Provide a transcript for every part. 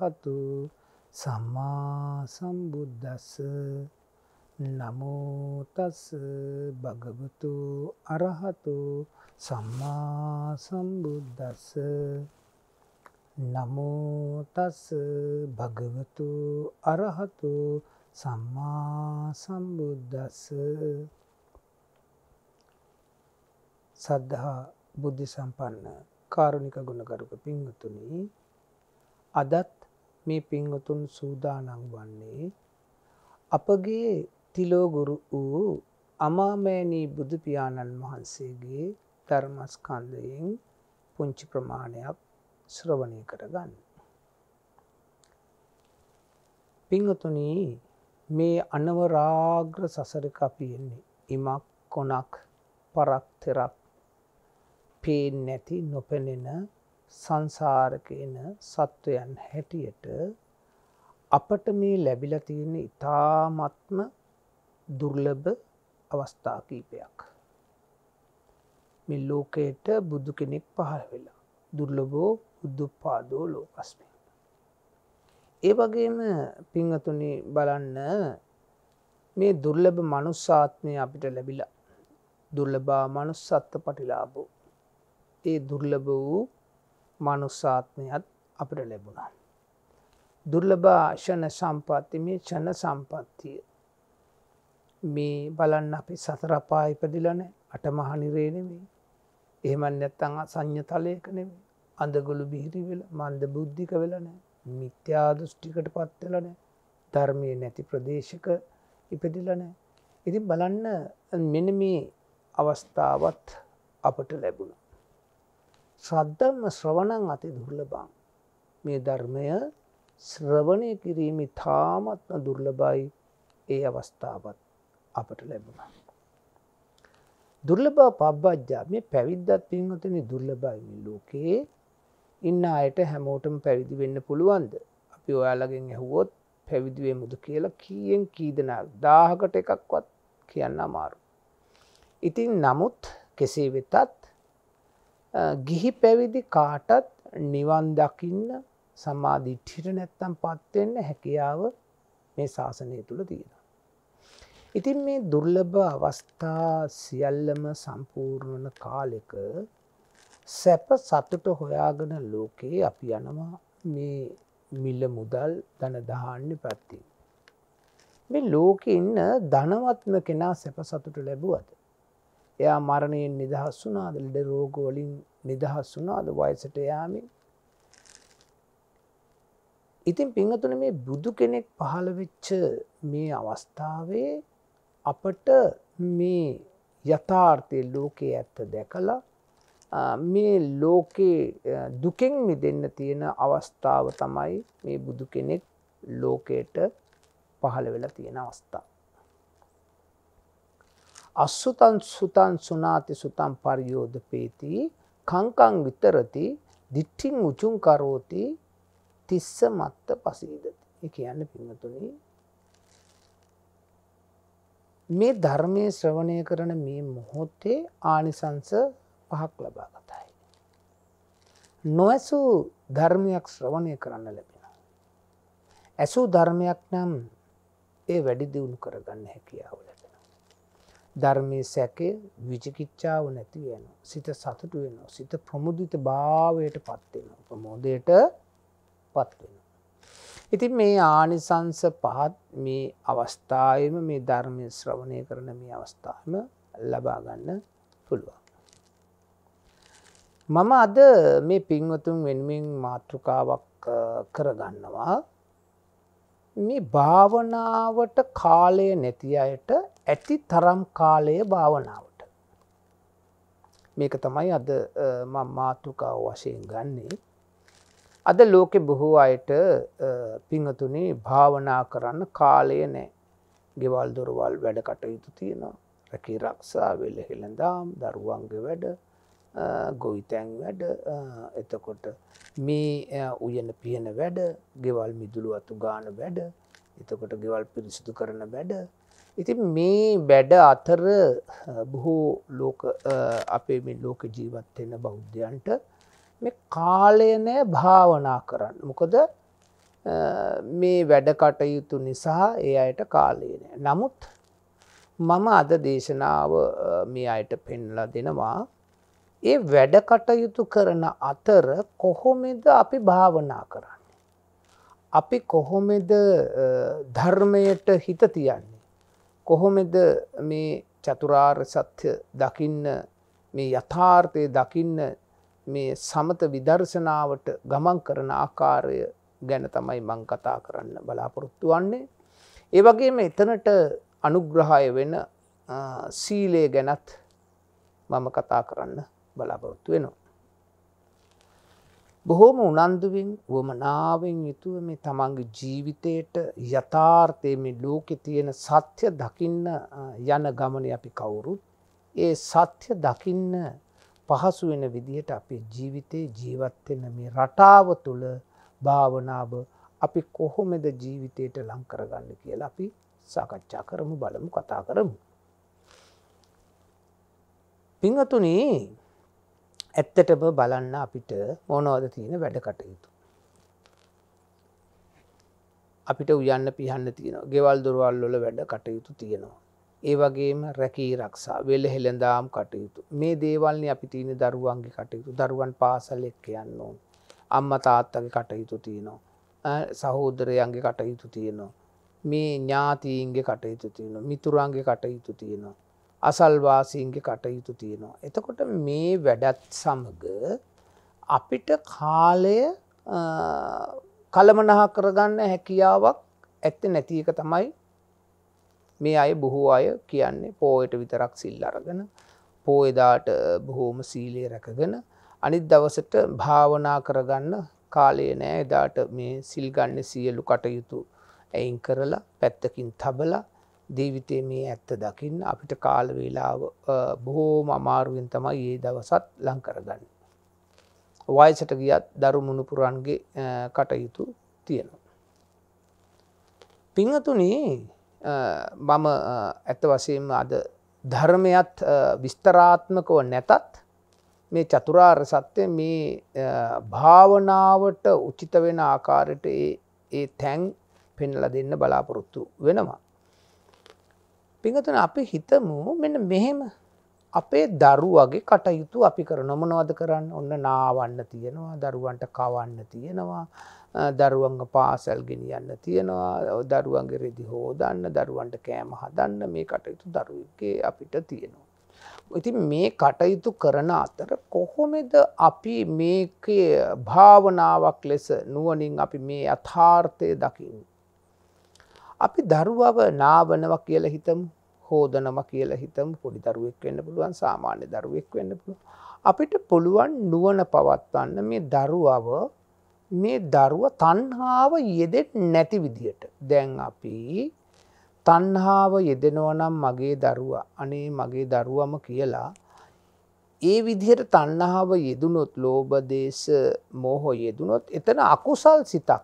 අරහතු සම්මා සම්බුද්දස්ස නමෝතස් භගවතු අරහතු සම්මා සම්බුද්දස්ස නමෝතස් භගවතු අරහතු සම්මා සම්බුද්දස්ස සද්ධහා බුද්ධි සම්පන්න කාරුණික ගුණගරුක පින්වතුනි අදත් මේ පින්වතුන් සූදානම් වන්නේ අපගේ තිලෝගුරු වූ අමාමෑණී බුදු පියාණන් වහන්සේගේ ධර්මස්කන්ධයෙන් පුංචි ප්‍රමාණයක් ශ්‍රවණය කරගන්න. පිංහතුනි මේ අනවරාග්‍ර සසරක අපයෙන්නේ ඉමක් කොනක් පරක් තෙරක් පේෙන් නැති නොපැනෙන සංසාරක එන සත්වයන් හැටියට අපට මේ ලැබිල තියෙන ඉතාමත්ම දුර්ලභ අවස්ථා කීපයක්. මෙ ලෝකයට බුදු කෙනෙක් පහල් වෙලා දුර්ලබෝ බුද්ධපාදෝ ලෝකස්මය. ඒ වගේම පිංහතුනි බලන්න මේ දුර්ලභ මනුස්සාත්මය අපිට ලැබිලා දුර්ලබා මනුස්සත්ත පටිලාබෝ ඒ දුර්ලභ වූ මනුස්සාත්මයත් අපට ලැබුණා. දුර්ලබා ෂණ සම්පත්ති මේ චන සම්පත්තිය මේ බලන්න අපි සතරපා ඉපදිලන අටමහනිරේනෙමේ එහෙමන් නැත්තං සංඥතලයක නෙමේ අඳගොළු බිහිරිවෙල මන්ද බුද්ධික වෙලන මිත්‍යාදෘෂ්ටිකට පත්වෙලන ධර්මය නැති ප්‍රදේශක ඉපදිලන ඉති බලන්න මෙන මේ අවස්ථාවත් අපට ලැබුණ. සද්ධම්ම ශ්‍රවණන් අති දුර්ලබං. මේ ධර්මය ශ්‍රවණය කිරීම තාමත්ම දුර්ලබයි ඒ අවස්ථාවත් අපට ලැබුණ. දුර්ලබා පබ්බජ්ජා මේ පැවිද්දත් පින්වතන දුර්ලබයි ලෝකයේ ඉන්න අයට හැමෝටම පැවිදි වෙන්න පුළුවන්ද. අපි ඔයාලගෙන් ඇහුවොත් පැවිදිවේ මුද කියලා කියෙන් කීදනක් දාහකට එකක්වත් කියන්න අමාරු. ඉතින් නමුත් කෙසේ වෙතත් ගිහි පැවිදි කාටත් නිවන් දකින්න සමාධිට්ඨිට නැත්තම් පත්වෙන්න හැකියාව මේ ශාසනය තුළ තියෙන. ඉතින් මේ දුර්ලභ අවස්ථා සියල්ලම සම්පූර්ණන කාලෙක සැප සතුට හොයාගෙන ලෝකයේ අපි යනවා මේ මිල්ල මුදල් දන දහන්න පැත්ති. මේ ලෝක ඉන්න ධනවත්ම කෙනා සැප සතුට ලැබුවද. එයා මරණයෙන් නිදහස් වුනාද ලෙඩ රෝගෝලින් නිදහස් වුනාද වයසට යාමින් ඉතින් පිංහතුන මේ බුදු කෙනෙක් පහළවෙච්ච මේ අවස්ථාවේ අපට මේ යථාර්ථය ලෝකයේ ඇත්ත දැකලා මේ ලෝකයේ දුකෙන් මිදන්න තියෙන අවස්ථාව තමයි මේ බුදු කෙනෙක් ලෝකයට පහළ වෙලා තියෙන අවස්ථාව. අස්සුතන් සුතන් සුනාති සුතම් පරියෝධපේති කංකං විතරති දිට්ඨින් උචුම් කරෝති තිස්ස මත්ත පසීදති. ඒ කියන්නේ පින්වතුනි මේ ධර්මයේ ශ්‍රවණය කරන මේ මොහොතේ ආනිසංස පහක් ලබා ගතයි. නොඇසු ධර්මයක් ශ්‍රවණය කරන්න ලැබෙනවා. ඇසු ධර්මයක් නම් ඒ වැඩි දියුණු කරගන්න හැකියාව ධර්මය සැකය විචිකිච්චාව නැති වෙන සිත සතුට වෙන සිත ප්‍රමුදිත භාවයට පත්වෙන ප්‍රමෝදයට පත්වෙන. ඉතින් මේ ආනිසංස පහත් මේ අවස්ථායම මේ ධර්මය ශ්‍රවණය කරන මේ අවස්ථාම ලබාගන්න පුළුවන්. මම අද මේ පින්වතුන් වෙනුවෙන් මාතෘකාවක් කරගන්නවා මේ භාවනාවට කාලය නැති අයට ඇති තරම් කාලය භාවනාවට. මේක තමයි අද මාතුකාව වශයෙන් ගන්නේ. අද ලෝකෙ බොහෝ අයට පිංහතුනි භාවනා කරන්න කාලය නෑ ගෙවල් දොරවල් වැඩ කටයුතු තියෙනවා රැකි රක්ෂා වෙල හෙළඳම් දරුවන්ගේ වැඩ ගොවිතැන් වැඩ එතකොට මේ උයන පියන වැඩ ගෙවල් මිදුළු අතු ගාන වැඩ එතකොට ගෙවල් පිරිසිදු කරන වැඩ ඉතින් මේ වැඩ අතර බොහෝ ලෝක අපේ මේ ලෝක ජීවත්වෙන බෞද්ධයන්ට මේ කාලයනය භාවනා කරන්න මොකද මේ වැඩ කටයුතු නිසා ඒ අයට කාලයනය නමුත් මම අද දේශනාව මේ අයට පෙන්ලා දෙනවා ඒ වැඩ කටයුතු කරන අතර කොහොමෙද අපි භාවනා කරන්නේ. අපි කොහොමෙද ධර්මයට හිත තියන්නේ. කොහොමෙද මේ චතුරාර් සත්‍ය දකින්න මේ යථාර්ථය දකින්න මේ සමත විදර්ශනාවට ගමන් කරන ආකාරය ගැන තමයි මං කතා කරන්න බලාපොරොත්තු වන්නේ. ඒ වගේම එතනට අනුග්‍රහය වෙන සීලය ගැනත් මම කතා කරන්න බලාපොරොත්තු වෙනවා. බොහෝම උනන්දුවෙන් වුවමනාවෙන් යුතුව මේ තමන්ගේ ජීවිතයට යථාර්ථය මේ ලෝකෙ තියෙන සත්‍ය දකින්න යන ගමන අපි කවුරුත් ඒ සත්‍ය දකින්න පහසු වෙන විදිහට අපේ ජීවිතයේ ජීවත්වෙන මේ රටාව තුළ භාවනාව අපි කොහොමද ජීවිතයට ලංකරගන්න කියලා අපි සාකච්ඡා කරමු බලමු කතා කරමු. පිංහතුනේ ඇත්තටම බලන්න අපිට මොනවද තියෙන වැඩ කටයුතු. අපිට උයන්න පිහන්න තියෙන ගෙවල් දුරවල්ලොල වැඩ කටයුතු තියෙනවා. ඒ වගේම රැකී රක්ෂා වෙල හෙළඳදාම් කටයුතු මේ දේවල්නි අපි තියෙන දරුවන්ගේ කටයුතු දරුවන් පාසල් එක්ක යන්න ඕන් අම්ම තාත්තගේ කටයුතු තියෙනවා සහෝදරයන්ගේ කටයුතු තියෙනවා මේ ඥාතීන්ගේ කටයුතු තියෙන මිතුරන්ගේ කටයුතු තියෙනවා අසල්වාසීන්ගේ කටයුතු තියෙනවා. එතකොට මේ වැඩත් සමග අපිට කාලය කළමනහා කරගන්න හැකියාවක් ඇත්ත නැති එක තමයි මේ අය බොහෝ අය කියන්නේ පෝයට විතරක් සිල් අරගෙන පෝයදාට බොහෝම සීලය රැකගෙන අනිත් දවසට භාවනා කරගන්න කාලය නෑ එදාට මේ සිල්ගන්න සියලු කටයුතු ඇයින් කරලා පැත්තකින් තබලා ජීවිතයේ මේ ඇත්ත දකින්න අපිට කාල වේලාව බොහෝම අමාරුවෙන් තමයි ඒ දවසත් ලංකරගන්න. වයිසට ගියත් දරු මුණුපුරන්ගේ කටයුතු තියෙනවා. පිංහතුනේ මම ඇත වසයෙන්ම අද ධර්මයත් විස්තරාත්මකව නැතත් මේ චතුරාර් සත්‍යය මේ භාවනාවට උචිත වෙන ආකාරයට ඒ තැන් පෙන්ල දෙන්න බලාපොරොත්තු වෙනවා. පිඟතුන අපි හිතමු මෙන්න මෙහෙම අපේ දරුවගේ කටයුතු අපි කර නොමනවද කරන්න ඔන්න නාවන්න තියෙනවා දරුවන්ට කවන්න තියෙනවා දරුවන්ග පාසැල් ගෙනියන්න තියෙනවා දරුවන්ගේ රෙදි හෝදන්න දරුවන්ට කෑම හදන්න මේ කටයුතු දරුවගේ අපිට තියෙනවා. ඉති මේ කටයුතු කරන අතර කොහොමෙද අපි මේකේ භාවනාවක් ලෙස නුවනින් අපි මේ අථාර්ථය දකින්න. අපි දරුවව නාවනව කියලා හිතමු හෝදනම කියලා හිතමු පොඩි දරුවෙක් වෙන්න පුළුවන් සාමාන්‍ය දරුවෙක් වෙන්න පුළුවන්. අපිට පුළුවන් නුවන පවත්වන්න මේ දරුවව මේ දරුව තන්හාාව යෙදෙත් නැති විදියට දැන් අපි තන්හාාව යෙදෙනවනම් මගේ දරුව අනේ මගේ දරුවම කියලා ඒ විදිහට තන්නහාාව යෙදුනොත් ලෝබදේශ මෝහෝ යෙදුනොත් එතන අකුසල් සිතක්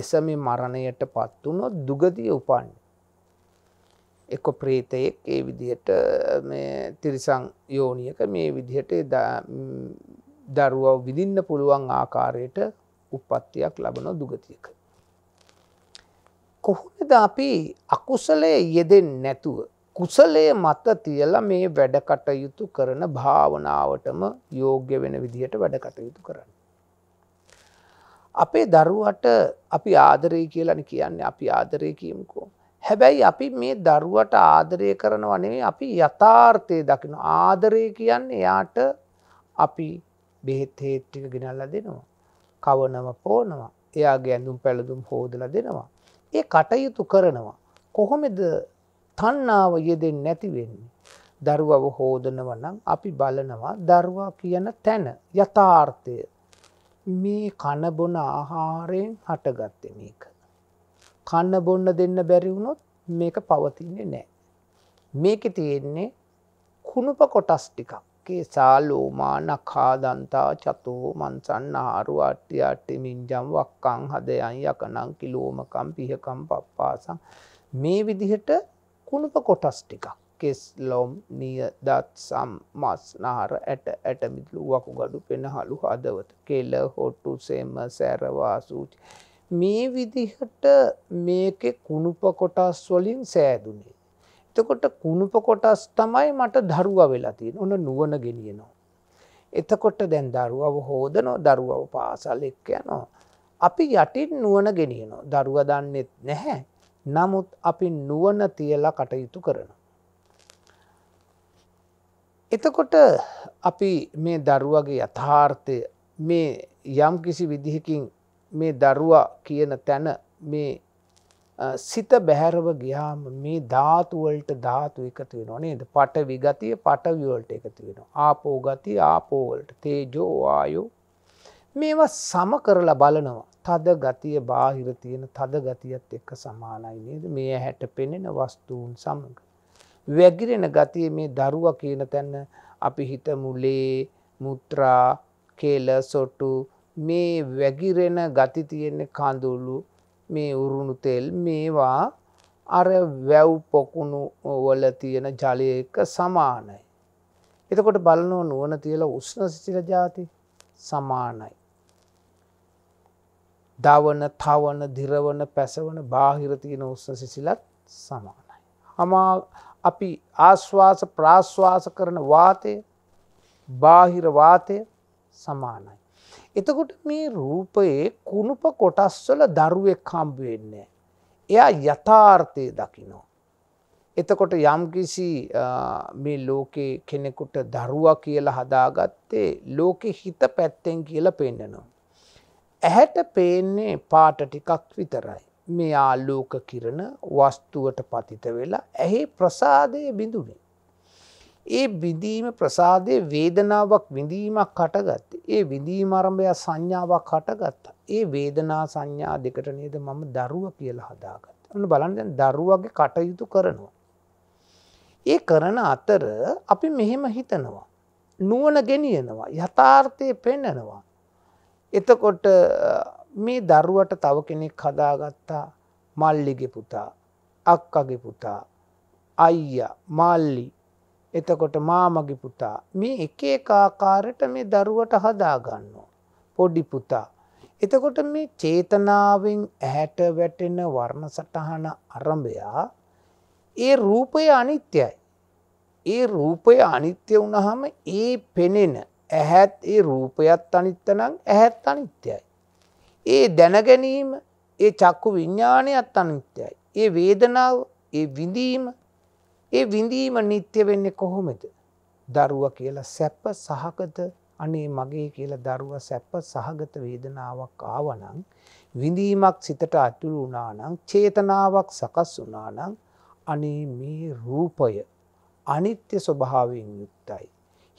එසම මරණයට පත්වුණොත් දුගතිය උපන්. එක ප්‍රේතයෙක් ඒ විදිහට තිරිසං යෝනියක මේ විදිහට දරුවව විදින්න පුළුවන් ආකාරයට උපත්තියක් ලබන දුගතියක. කොහොමද අපි අකුසලය යෙදෙන් නැතුව කුසලය මත තියල මේ වැඩකටයුතු කරන භාවනාවටම යෝග්‍ය වෙන විදිහට වැඩකටයුතු කරන්න. අපේ දරුවට අපි ආදරය කියලන කියන්නේ අපි ආදරය කියමුකෝ. හැබැයි අපි මේ දරුවට ආදරය කරනවනේ අපි යථාර්ථය දකින ආදරය කියන්නේ යාට අපි බෙහෙත් හේට්ටික ගෙනල්ල දෙනවා. කවනව පෝනවා එයා ගැඳුම් පැළදුම් හෝදල දෙනවා. ඒ කටයුතු කරනවා. කොහොමෙද තන්නාව යෙදෙන් නැතිවෙන්නේ. දරුවව හෝදනවනම් අපි බලනවා දරුවා කියන තැන යථාර්ථය මේ කණබොන ආහාරයෙන් හටගත්ත මේක. කන්න බොන්න දෙන්න බැරිවුණොත් මේක පවතින්නේ නෑ. මේක තියෙන්නේ කුණුප කොටස් ටිකක්ගේ සාලෝමාන කාදන්තා චතෝ මන්සන්න ආරු අට්ටි අට්ටිමින් ජම් වක්කං හදයන් යකනං කිලෝමකම් පිහකම් පප්පාසං මේ විදිහට කුණුප කොටස් ටිකක්. කෙස් ලොම් නියදත් සම් මස් නාර ඇට ඇටමිදලු වකුගඩු පෙනහලු හදවත කෙල හොට්ටු සෙම සැරවාසූචි. මේ විදිහට මේකෙ කුණුප කොටස් වලින් සෑදුනේ. එතකොට කුණුප කොටස් තමයි මට දරුව වෙලා තියෙන ඔන්න නුවන ගෙනියනවා. එතකොට දැන් දරුවව හෝදනෝ දරුවව පාසල් එක්ක යනවා. අපි යටින් නුවන ගෙනියනවා දරුව දන්නෙත් නැහැ. නමුත් අපි නුවන තියලා කටයුතු කරනවා. එතකොට අපි මේ දරුවගේ යථාර්ථය මේ යම් කිසි විදිහකින් මේ දරුවා කියන තැන මේ සිත බැහැරව ගියාම මේ ධාතුවලට ධාතු එකතු වෙන නේද පට විගතිය පටවිවලට එකතු වෙන. ආපෝගති ආපෝවලට තේජෝවායෝ මේවා සම කරලා බලනවා. තද ගතිය බාහිර තියෙන තද ගතියත් එක්ක සමානයි නේද මේ හැට පෙනෙන වස්තුූන් සමඟ. වැගිරෙන ගතිය මේ දරුව කියන තැන්න අපි හිත මුලේ මුත්‍රා කේල සොට්ටු මේ වැගිරෙන ගති තියෙන්නේ කඳුලු මේ උරුණු තෙල් මේවා අර වැව් පොකුණු වල තියෙන ජලය එක සමානයි. එතකොට බලනෝ නුවන තියලා උස්න සිසිල ජාති සමානයි. දවන තවන දිරවන පැසවන බාහිර තියෙන උස්න සිසිලත් සමානයි. හමා අපි ආශ්වාස ප්‍රාශ්වාස කරන වාතය බාහිර වාතය සමානයි. එතකොට මේ රූපයේ කුණුප කොටස්වල දරුවෙක් හම්බවෙන්නේ. එයා යථාර්ථය දකිනෝ. එතකොට යම්කිසි මේ ලෝකයේ කෙනෙකුට දරුවා කියලා හදාගත්තේ ලෝකෙ හිත පැත්තෙන් කියලා පෙන්නනවා. ඇහැට පේන්නේ පාට ටිකක් විතරයි. මේ ආලෝක කිරණ වස්තුවට පතිත වෙලා ඇහි ප්‍රසාදය බිඳුනේ. ඒ බිඳීම ප්‍රසාදය වේදනාවක් විඳීමක් කටගත්ත. ඒ විඳීමරඹය සංඥාවක් කටගත්ත. ඒ වේදනා සංඥා දෙකට නේද මම දරුව කියලා හදාගත්ත. ඔන්න බලන්න දරුවගේ කටයුතු කරනවා. ඒ කරන අතර අපි මෙහෙම හිතනවා. නුවන ගෙනියනවා. යථාර්ථය පෙන්නනවා. එතකොට මේ දරුවට තව කෙනෙක් හදාගත්තා මල්ලිගෙ පුතා අක්කගේ පුතා අයිය මල්ලි එතකොට මාමගේ පුතා මේ එක එකාකාරට මේ දරුවට හදාගන්නවා පොඩි පුතා එතකොට මේ චේතනාවෙන් ඇහැට වැටෙන වර්ණ සටහන අරඹයා ඒ රූපය අනිත්‍යයි. ඒ රූපය අනිත්‍ය වුණහම ඒ පෙනෙන ඇහැත් ඒ රූපයත් අනිත්ත නම් ඇහැත් අනිත්‍යයි. ඒ දැනගැනීම ඒ චක්කු විඤ්ඥානයත් අනිත්‍යයි. ඒ වේදනාව ඒ විඳීම ඒ විඳීම නිත්‍ය වෙන්නේ කොහොමද. දරුව කියලා සැප්ප සහගත අනේ මගේ කියලා දරුව සැප්ප සහගත වේදනාවක් ආවනං. විඳීමක් සිතට ඇතුළු වනානං චේතනාවක් සකස් වනානං අනේ මේ රූපය අනිත්‍ය ස්වභාවෙන් යුක්තයි.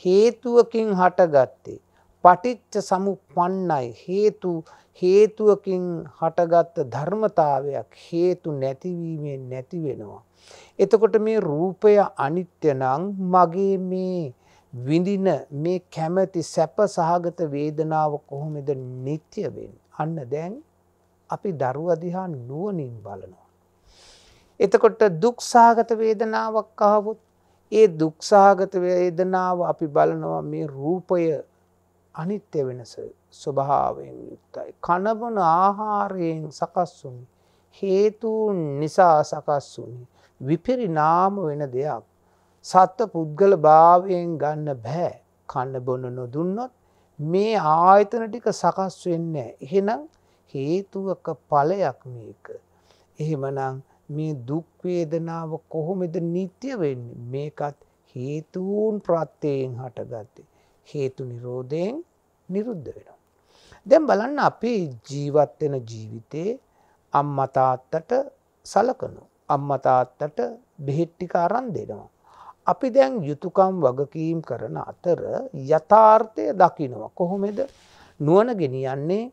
හේතුවකින් හටගත්තේ පටිච්ච සමුපන්නයි හේතු හේතුවකින් හටගත්ත ධර්මතාවයක් හේතු නැතිවීමෙන් නැති වෙනවා. එතකොට මේ රූපය අනිත්‍යනං මගේ මේ විඳින මේ කැමැති සැප සහගත වේදනාව කොහොමද නිත්‍යවෙන්. අන්න දැන් අපි දරුවදිහා නුවනින් බලනවා. එතකොට දුක්සාගත වේදනාවක් අහවුත් ඒ දුක්සාගත වේදනාව අපි බලනවා මේ රූපය අනිත්‍ය වෙනස ස්වභාවයෙන් යුක්තයි. කනබන ආහාරයෙන් සකස්සුනි. හේතුන් නිසා සකස්සුනි. විපිරිනාම වෙන දෙයක්. සත්ව පුද්ගල භාවයෙන් ගන්න බෑ. කන්න බොන නොදුන්නොත් මේ ආයතන ටික සකස් වෙන්නේ. එහෙනම් හේතුවක ඵලයක් මේක. එහෙමනම් මේ දුක් වේදනාව කොහොමද නිට්ටය වෙන්නේ? මේකත් හේතුන් ප්‍රත්‍යයෙන් හටගත්තේ. හේතු නිරෝධයෙන් නිරුද්ධ වෙනවා. දැම් බලන්න අපේ ජීවත්වෙන ජීවිතයේ අම්මතාත්තට සලකනු. අම්මතාත්තට බෙහෙට්ටික අරන් දෙනවා. අපි දැන් යුතුකම් වගකීම් කරන අතර යථාර්ථය දකිනවා. කොහොමෙද නුවන ගෙනියන්නේ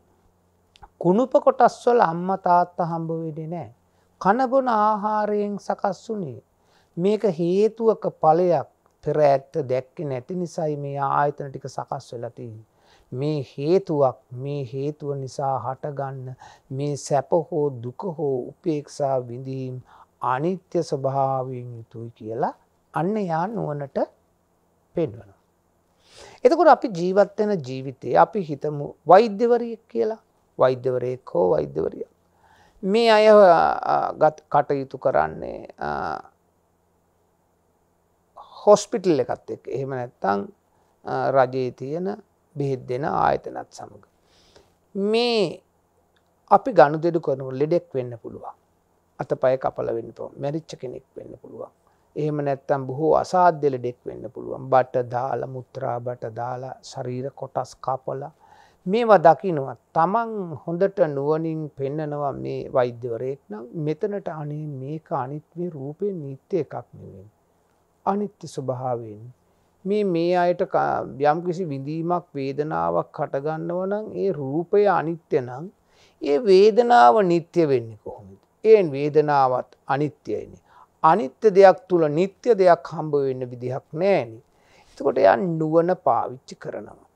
කුණුප කොටස්වල අම්මතාත්ත හම්බවෙඩි නෑ. කණබන ආහාරයෙන් සකස්සුනේ. මේක හේතුවක පලයක් පෙර ඇත්ත දැක්කේ නැති නිසයි මේ ආයතන ටික සකස් වෙලා තියෙන්නේ. මේ හේතුවක් මේ හේතුව නිසා හටගන්න මේ සැප හෝ දුක හෝ උපේක්ෂා විඳීම් අනිත්‍ය ස්වභාවයෙන් යුතුයි කියලා අන්න යා නුවණට පෙන්වනවා. එතකොට අපි ජීවත් වෙන ජීවිතේ අපි හිතමු වෛද්‍යවරියෙක් කියලා. වෛද්‍යවරයෙක් හෝ වෛද්‍යවරියක්. මේ අය කටයුතු කරන්නේ හොස්පිටල් එකත් එක් එහෙම නැත්තං රජයේ තියෙන බෙහෙත් දෙෙන ආයතනත් සමඟ. මේ අපි ගණු දෙඩු කරනු ලෙඩෙක් වෙන්න පුළුවන් අත පය කපල වෙන්න පෝ මැරිච්ච කෙනෙක් වෙන්න පුළුවන් එහෙම නැත්තම් බොහෝ අසාධ්‍යල ඩෙක් වෙන්න පුළුවන් බට දාල මුත්‍රා බට දාලා ශරීර කොටස් කාපල මේවා දකිනවා තමන් හොඳට නුවනින් පෙන්නනවා මේ වෛද්‍යවරයෙක් නම් මෙතනට අනේ මේ අනිත්මේ රූපය නීත්‍ය එකක් නෙවෙන් අනිත්‍ය ස්වභාවෙන් මේ මේ අයට යම් කිසි විඳීමක් වේදනාවක් කටගන්නවනම් ඒ රූපය අනිත්‍ය නම් ඒ වේදනාව නිත්‍ය වෙන්නේ කොහොමද. ඒන් වේදනාවත් අනිත්‍යයනි. අනිත්‍ය දෙයක් තුළ නිත්‍ය දෙයක් හම්බ වෙන්න විදිහක් නෑනි. එතකොට යන් නුවන පාවිච්චි කරනවා.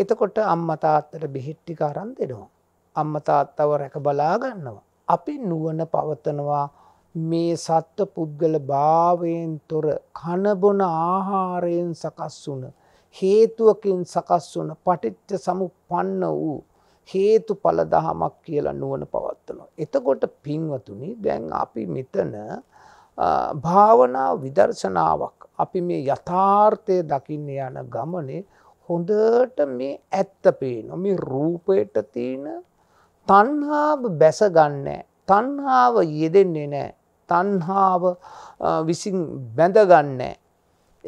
එතකොට අම්මතාත්තට බිහිට්ටි අරන් දෙනවා. අම්මතාත්තව රැක බලාගන්නවා. අපි නුවන පවතනවා මේ සත්ව පුද්ගල භාවයෙන් තොර කනබොන ආහාරයෙන් සකස් වුන හේතුවකින් සකස් වුන පටිච්ච සමුප්පන්න වූ හේතු ඵල දහමක් කියලා නුවණ පවත්වනවා. එතකොට පින්වතුනි දැන් අපි මෙතන භාවනා විදර්ශනාවක් අපි මේ යථාර්ථය දකින්න යන ගමනේ හොඳට මේ ඇත්ත පේනවා. මේ රූපයට තියෙන තණ්හාව බැස ගන්නෑ. තණ්හාව යෙදෙන්නේ නෑ. තන්හාාව විසින් බැඳගන්නේ.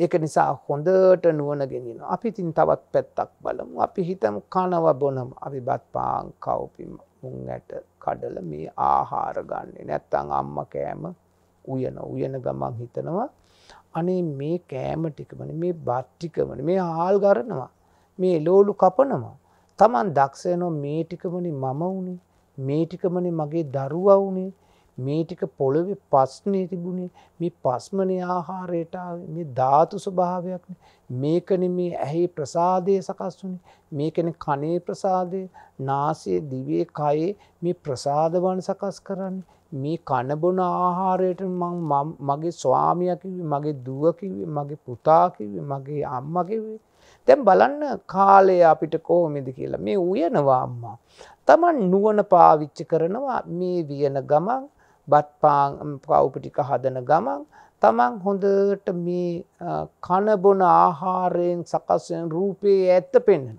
ඒක නිසා හොඳට නුවන ගෙනෙන අපි තින් තවත් පැත්තක් බලමු අපි හිතම කනව බොනම් අපි බත් පාන් කවපිම මුං ඇට කඩල මේ ආහාර ගන්නේ නැත්තං අම්ම කෑම උයන උයන ගමන් හිතනවා අනේ මේ කෑම ටිකමන මේ බට්ටිකමන මේ හාල් ගරනවා මේ ලෝලු කපනවා තමන් දක්ෂයනො මේ ටිකමනි මම වුණේ මේ ටිකමනි මගේ දරුවවුනේ මේ ටික පොළොවේ පස්නේ තිබුණේ මේ පස්මනේ ආහාරයට මේ ධාතු ස්වභාවයක් මේකනේ මේ ඇහි ප්‍රසාදය සකස් වුනේ මේකනේ කනේ ප්‍රසාදය නාසයේ දිවේ කයේ මේ ප්‍රසාද වන් සකස් කරන්නේ මේ කන බොන ආහාරයට මම මගේ ස්වාමියා කිව්වේ මගේ දුව කිව්වේ මගේ පුතා කිව්වේ මගේ අම්මා කිව්වේ දැන් බලන්න කාලය අපිට කොහොමද කියලා මේ උයනවා අම්මා Taman නුවණ පාවිච්චි කරනවා මේ වියන ගමන් බත්පාන් පව්පිටික හදන ගමන් තමන් හොඳට මේ කණබොන ආහාරයෙන් සකස්යෙන් රූපයේ ඇත්ත පෙන්න්නන.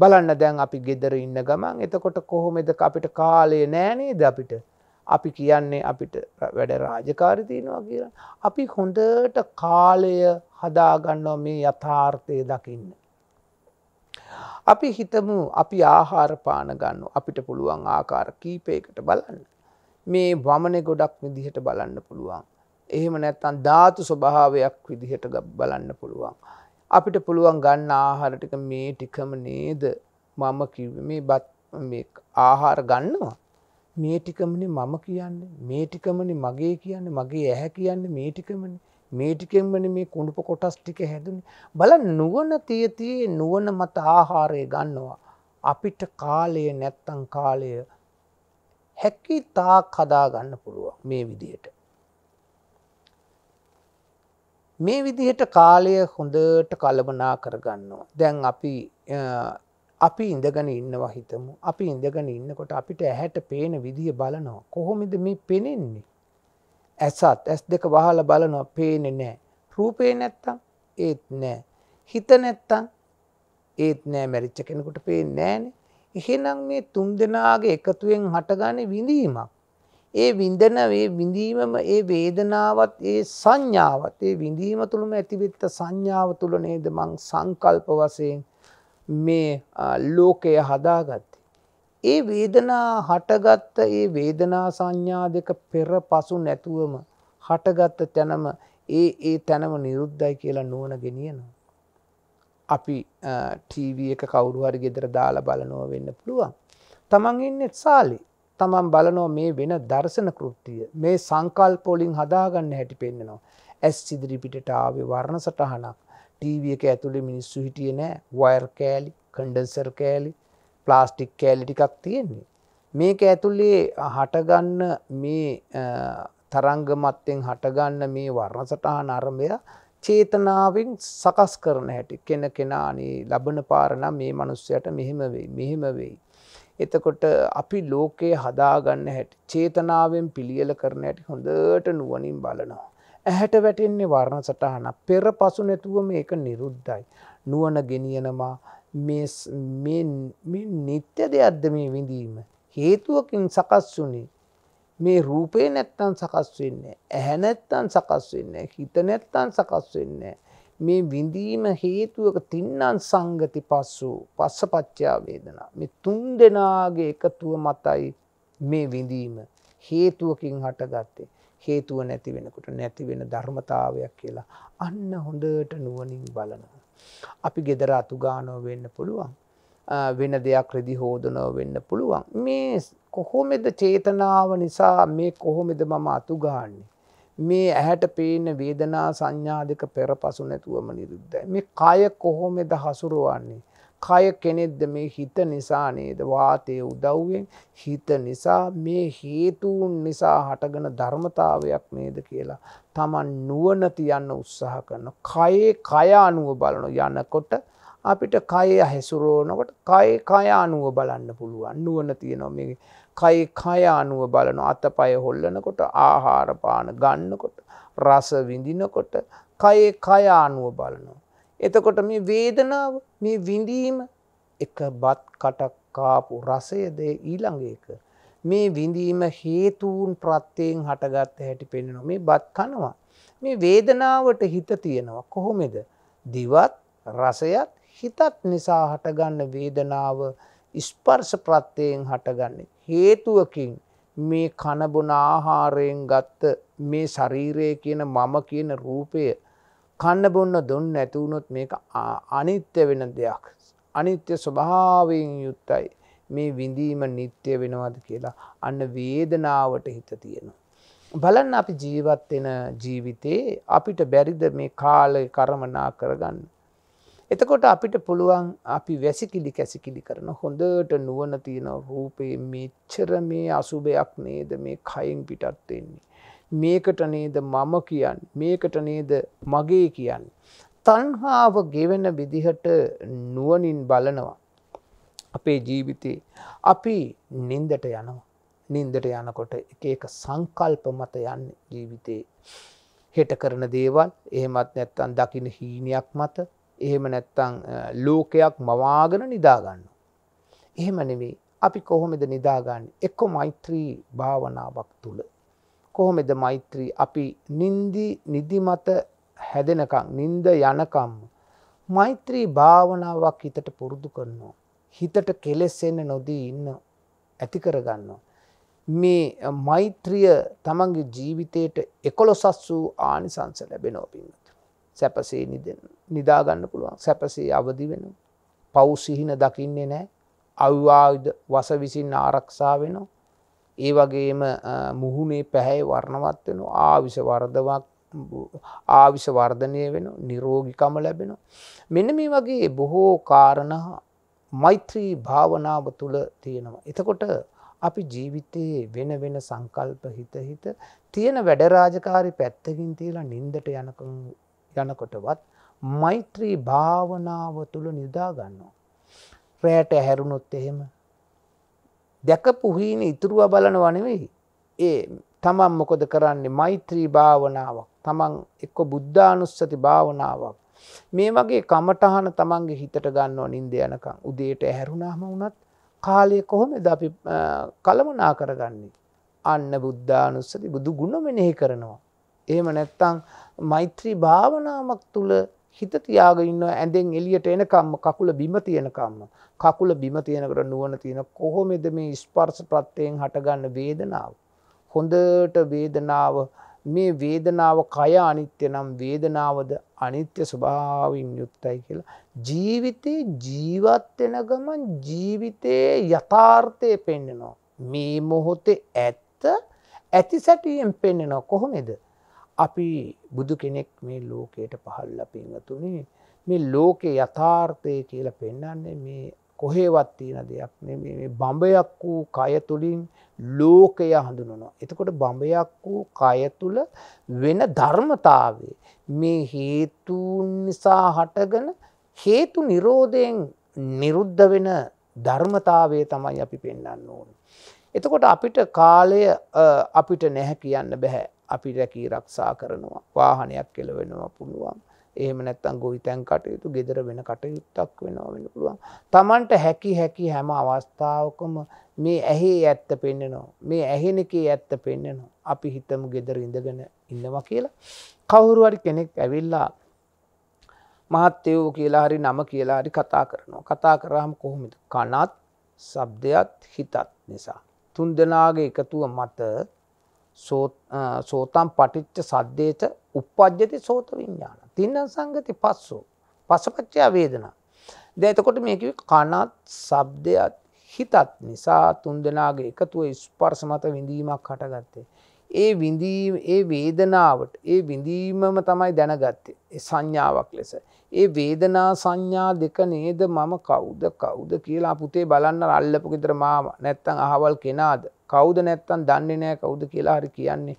බලන්න දැන් අපි ගෙදර ඉන්න ගමන් එතකොට කොහොමෙද අපිට කාලය නෑනේ ද අපිට අපි කියන්නේ අපිට වැඩ රාජකාරිතියනවා කියලා. අපි හොඳට කාලය හදාගන්නවා මේ යථාර්ථය දකින්න. අපි හිතමු අපි ආහාරපාන ගන්න අපිට පුළුවන් ආකාර කීපයකට බලන්න. මේ වමන ගොඩක් විදිහට බලන්න පුළුවන්. එහෙම නැත්තන් ධාතු ස්වභාවයක් විදිහට බලන්න පුළුවන්. අපිට පුළුවන් ගන්න ආහාරටික මේ ටිකම නේද මම කිව මේ බත් ආහාර ගන්නවා. මේ ටිකමන මම කියන්න මේ ටිකමන මගේ කියන්න මගේ ඇහැ කියන්න මේ ටිකමන මේ ටිකෙන්මන මේ කුණුප කොටස් ටික හැදුන බල නුවන තියතියේ නුවන මත ආහාරය ගන්නවා. අපිට කාලය නැත්තං කාලය හැකි තා කදා ගන්න පුළුවන් මේ විදියට. මේ විදිහට කාලය හොඳට කලබනා කරගන්නවා. දැන් අපි අපි ඉඳගෙන ඉන්නවා හිතමු අපි ඉඳගෙන ඉන්නකොට අපිට ඇහැට පේන විදිහ බලනවා කොහොමද මේ පෙනෙන්නේ ඇසත් ඇස් දෙක වහල බලනවා පේනෙ නෑ රූපේ නැත්තම් ඒත් නෑ හිත නැත්තම් ඒත් නෑ මැරිච්ච කෙනෙකුට පේ නෑනේ එහෙනම් මේ තුන් දෙනාගේ එකතුවෙන් හටගන්නේ විඳීමක්. ඒ විඳන ඒ විඳීමම ඒ වේදනාවත් ඒ සංඥාවත් ඒ විඳීම තුළම ඇතිවෙත්ත සංඥාව තුළ නේද මං සංකල්ප වසයෙන් මේ ලෝකය හදාගත්ත. ඒ වේදනා හටගත්ත ඒ වේදනා සංඥා දෙක පෙර පසු නැතුවම හටගත්ත තැනම ඒ ඒ තැනම නිරුද්ධයි කියලා නුවන ගෙනියනවා. අපි ටීව එක කවුරුහරි ගෙදර දාලා බලනෝ වෙන්න පුළුවන්. තමන් ඉන්න එත්සාලි තමන් බලනෝ මේ වෙන දර්ශන කෘත්තිය මේ සංකල් පොලින් හදාගන්න හැටි පෙන්න්නනවා. ඇස් සිදිරිපිටටාව වර්ණ සටහනක් ටීව එක ඇතුළි මිනිස්සු හිටිය නෑ වයර් කෑලි කඩන්සර් කෑලි ප්ලාස්ටික් කෑලි ටිකක් තියෙන්නේ. මේක ඇතුළේ හටගන්න මේ තරංගමත්තෙන් හටගන්න මේ වර්ණ සටහන අරමය චේතනාවෙන් සකස් කරන හැටි කෙන කෙනානේ ලබන පාරනම් මේ මනුස්සයට මෙහෙම වෙයි මෙහෙම වෙයි. එතකොට අපි ලෝකයේ හදාගන්න හැට චේතනාවෙන් පිළියල කරන හැටි හොඳට නුවනින් බලනවා. ඇහැට වැටෙන්නේ වර්ණ සටහන පෙර පසු නැතුව මේක නිරුද්ධයි. නුවන ගෙනියනවා මේ නිත්‍ය දෙයක්ද මේ විඳීම. හේතුවකින් සකස් වුනේ මේ රූපේ නැත්තන් සකස් වෙන්නේ ඇහැ නැත්තන් සකස් වෙන්නේ හිත නැත්තන් සකස් වෙන්නේ මේ විඳීම හේතුවක තින්නන් සංගති පස්සු පස්ස පච්චා වේදනා මේ තුන් දෙනාගේ එකතුව මතයි මේ විඳීම හේතුවකින් හටගත්තේ හේතුව නැති වෙනකොට නැති වෙන ධර්මතාවයක් කියලා අන්න හොඳට නුවණින් බලනවා අපි gedara අතුගානෝ වෙන්න පුළුවන් වෙන දෙයක් රෙදි හෝදනව වෙන්න පුළුවන්. මේ කොහොමෙද චේතනාව නිසා මේ කොහොමෙද මම අතුගාන්නේ. මේ ඇහැට පේන වේදනා සංඥාධක පෙර පසු නැතුවම නිරුද්ධ. මේ කය කොහොමෙද හසුරුවන්නේ. කය කෙනෙක්ද මේ හිත නිසා නේද වාතය උදව්වෙන් හිත නිසා මේ හේතුවන් නිසා හටගන ධර්මතාවයක් නේද කියලා. තමන් නුවනති යන්න උත්සාහ කරන. කයේ කය අනුව බලන යනකොට අපිට කය හැසුරෝනකොට කය කයානුව බලන්න පුළුවන් නුවන තියෙනොම කයි කයානුව බලන අත පය හොල්ලනකොට ආහාරපාන ගන්නකොට රස විඳිනකොට කයේ කයානුව බලනවා. එතකොට මේ වේදනාව මේ විඳීම එක බත් කටක් කාපු රසයද ඊළඟ එක. මේ විඳීම හේතුූන් ප්‍රත්්‍යයෙන් හටගත්ත හැටි පෙන්නවා මේ බත් කනවා. මේ වේදනාවට හිත තියෙනවා කොහොමෙද දිවත් රසයත් හිතත් නිසා හටගන්න වේදනාව ස්පර්ශ ප්‍රත්්‍යයෙන් හටගන්න. හේතුවකින් මේ කණබුණ ආහාරයෙන් ගත්ත මේ ශරීරය කියන මම කියන රූපය කන්නබොන්න දුන් නැතිවුණොත් මේක අනිත්‍ය වෙන දෙයක්. අනිත්‍ය ස්වභාවයෙන් යුත්තයි. මේ විඳීම නිත්‍ය වෙනවාද කියලා අන්න වේදනාවට හිත තියෙනවා. බලන්න අපි ජීවත්වෙන ජීවිතයේ අපිට බැරිද මේ කාලය කරමනා කරගන්න. එතකොට අපිට පුළුවන් අපි වැසිකිලි කැසිකිලි කරන හොඳට නුවන තියෙන රූපයේ මෙච්චර මේ අසුභයක් නේද මේ කයින් පිටත්වෙන්නේ. මේකට නේද මම කියන් මේකට නේද මගේ කියන්න. තන්හාාව ගෙවෙන විදිහට නුවනින් බලනවා. අපේ ජීවිතේ අපි නින්දට යනවා. නින්දට යනකොට එක එක සංකල්ප මත යන්න ජීවිතේ. හෙට කරන දේවල් එහෙමත් නැත්තන් දකින හීනයක් මත එහෙම නැත්තං ලෝකයක් මවාගෙන නිදාගන්න. එහෙම නෙවෙයි අපි කොහොමෙද නිදාගන්න එක්කො මෛත්‍රී භාවනාවක් තුළ. කොහොමෙද මෛත්‍රී අපි නින්දි නිදිමත හැදෙනකං නින්ද යනකම්. මෛත්‍රී භාවනාවක් හිතට පුරුදු කරනවා. හිතට කෙලෙස්සෙන්න නොදී ඉන්න ඇති කරගන්නවා. මේ මෛත්‍රිය තමන්ගේ ජීවිතයට එකොළොසස් වූ ආනිසංස ලැබෙනෝ පින්න. සැපසේ නිදාගන්න පුළුවන් සැපසේ අවදි වෙන පෞසිහින දකින්නේ නෑ අවවාද වස විසින් ආරක්ෂා වෙනවා ඒ වගේම මුහුණේ පැහැයි වර්ණවත් වෙන ආවිෂ වර්ධවක් ආවිෂ වර්ධනය වෙන නිරෝගිකම ලැබෙන මෙන මේ වගේ බොහෝ කාරණ මෛත්‍රී භාවනාව තුළ තියෙනවා එතකොට අපි ජීවිතයේ වෙන වෙන සංකල්ප හිත හිත තියෙන වැඩරාජකාරි පැත්තකින් තියලා නින්දට යනකම් යනකොටවත් මෛත්‍රී භාවනාව තුළ නිදාගන්නවා. රෑට ඇහැරුණොත් එහෙම. දැකපු හීන ඉතුරුව බලනවනෙවෙයි. ඒ තමන් මොකොද කරන්නේ මෛත්‍රී භාවනාවක් තමන් එක්ක බුද්ධානුස්සති භාවනාවක්. මේ වගේ කමටහන තමන්ගේ හිතට ගන්නවා නින්ද යනකං උදේට ඇහැරුණාම වනත් කාලය කොහොම ද අපි කළමනා කරගන්නේ. අන්න බුද්ධානුස්සති බුදු ගුණ මෙනෙහි කරනවා. එහෙම නැත්තං මෛත්‍රී භාවනාවක් තුළ හිත තියාගෙන ඉන්න ඇඳෙන් එළියට එනකම්ම කකුල බිම තියෙනකම්ම කකුල බිම තියෙනකට නුවණ තියෙන කොහොමද මේ ස්පර්ශ ප්‍රත්‍යයෙන් හටගන්න වේදනාව හොඳට වේදනාව මේ වේදනාව කය අනිත්‍ය නම් වේදනාවද අනිත්‍ය ස්වභාවයෙන් යුක්තයි කියලා ජීවිතේ ජීවත් වෙන ගමන් ජීවිතයේ යථාර්ථය පෙන්වනවා මේ මොහොතේ ඇත්ත ඇති සැටියෙන් පෙන්වනවා කොහොමද අපි බුදු කෙනෙක් මේ ලෝකයට පහල්ල පිංහතුනේ මේ ලෝකෙ යථාර්ථය කියල පෙන්නන්නේ මේ කොහේවත්තින දෙයක් බඹයක් වූ කය තුළින් ලෝකය හඳුනනවා. එතකොට බඹයක් වූ කය තුළ වෙන ධර්මතාවේ මේ හේතුන් නිසා හටගන හේතු නිරෝධයෙන් නිරුද්ධ වෙන ධර්මතාවේ තමයි අපි පෙන්න්න ඕන. එතකොට අපිට කාලය අපිට නැහැ කියන්න බැහැ. අපි රැකී රක්ෂා කරනවා වාහනයක් කෙලවෙනවා පුළුවන් එහෙම නැත්තම් ගොවිතැන් කටයුතු gedara වෙන කටයුත්තක් වෙනවා වෙන පුළුවන් Tamanට හැකි හැකි හැම අවස්ථාවකම මේ ඇහි ඇත්ත පෙන්නනවා මේ ඇහෙන කේ ඇත්ත පෙන්නනවා අපි හිතමු gedara ඉඳගෙන ඉන්නවා කියලා කවුරු හරි කෙනෙක් ඇවිල්ලා මහත්තයෝ කියලා හරි නම කියලා හරි කතා කරනවා කතා කරාම කොහොමද කනත් ශබ්දයත් හිතත් නිසා තුන් දෙනාගේ එකතුව මත සෝතම් පටිච්ච සද්දේච උපද්ජති සෝත විඤ්ඥාන. තින්න සංගති පස්සෝ. පසපච්චයා වේදන. දැතකොට මේක කනත් සබ්දයත් හිතත් නිසා තුන් දෙනාගේ එකතුව ස්පර්ස මත විඳීමක් හටගත්තේ. ඒ විඳීම ඒ වේදනාවට ඒ විඳීමම තමයි දැනගත්තේ සංඥාවක් ලෙස. ඒ වේදනා සංඥා දෙක නේද මම කවුද කවුද කියලා පුතේ බලන්න අල්ලපු ගෙදර මාම නැත්තම් අහවල් කෙනාද කවුද නැත්තම් දන්නේ නැහැ කවුද කියලා හරි කියන්නේ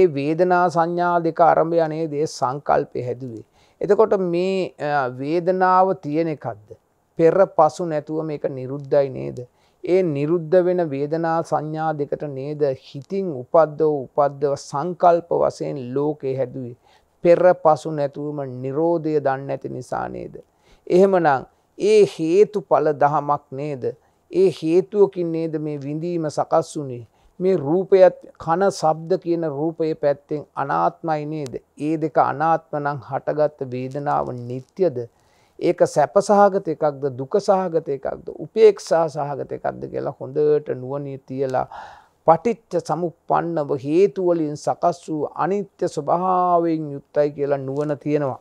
ඒ වේදනා සංඥා දෙක අරඹය නේද ඒ සංකල්පය හැදුවේ එතකොට මේ වේදනාව තියෙන එකක්ද පෙර පසු නැතුව මේක නිරුද්ධයි නේද ඒ නිරුද්ධ වෙන වේදනා සංඥා දෙකට නේද හිතින් උපද්දව උපද්දව සංකල්ප වශයෙන් ලෝකේ හැදුවේ පෙර පසු නැතුවම නිරෝධය දන්න ඇති නිසා නේද. එහෙමනං ඒ හේතු පල දහමක් නේද. ඒ හේතුවකින් නේද මේ විඳීම සකස් වුණේ. මේ රූපයත් කන සබ්ද කියන රූපය පැත්තෙන් අනාත්මයි නේද. ඒ දෙක අනාත්මනං හටගත්ත වේදනාව නිත්‍යද. ඒක සැපසහගත එකක්ද දුකසාහගත එකක්ද උපේක්ෂා සහගත එකක්ද කියලා හොඳට නුවනී තියලා පටිච්ච සමුපන්නව හේතුවලින් සකස් වූ අනිත්‍ය ස්වභාවයෙන් යුත්තයි කියලා නුවන තියෙනවා.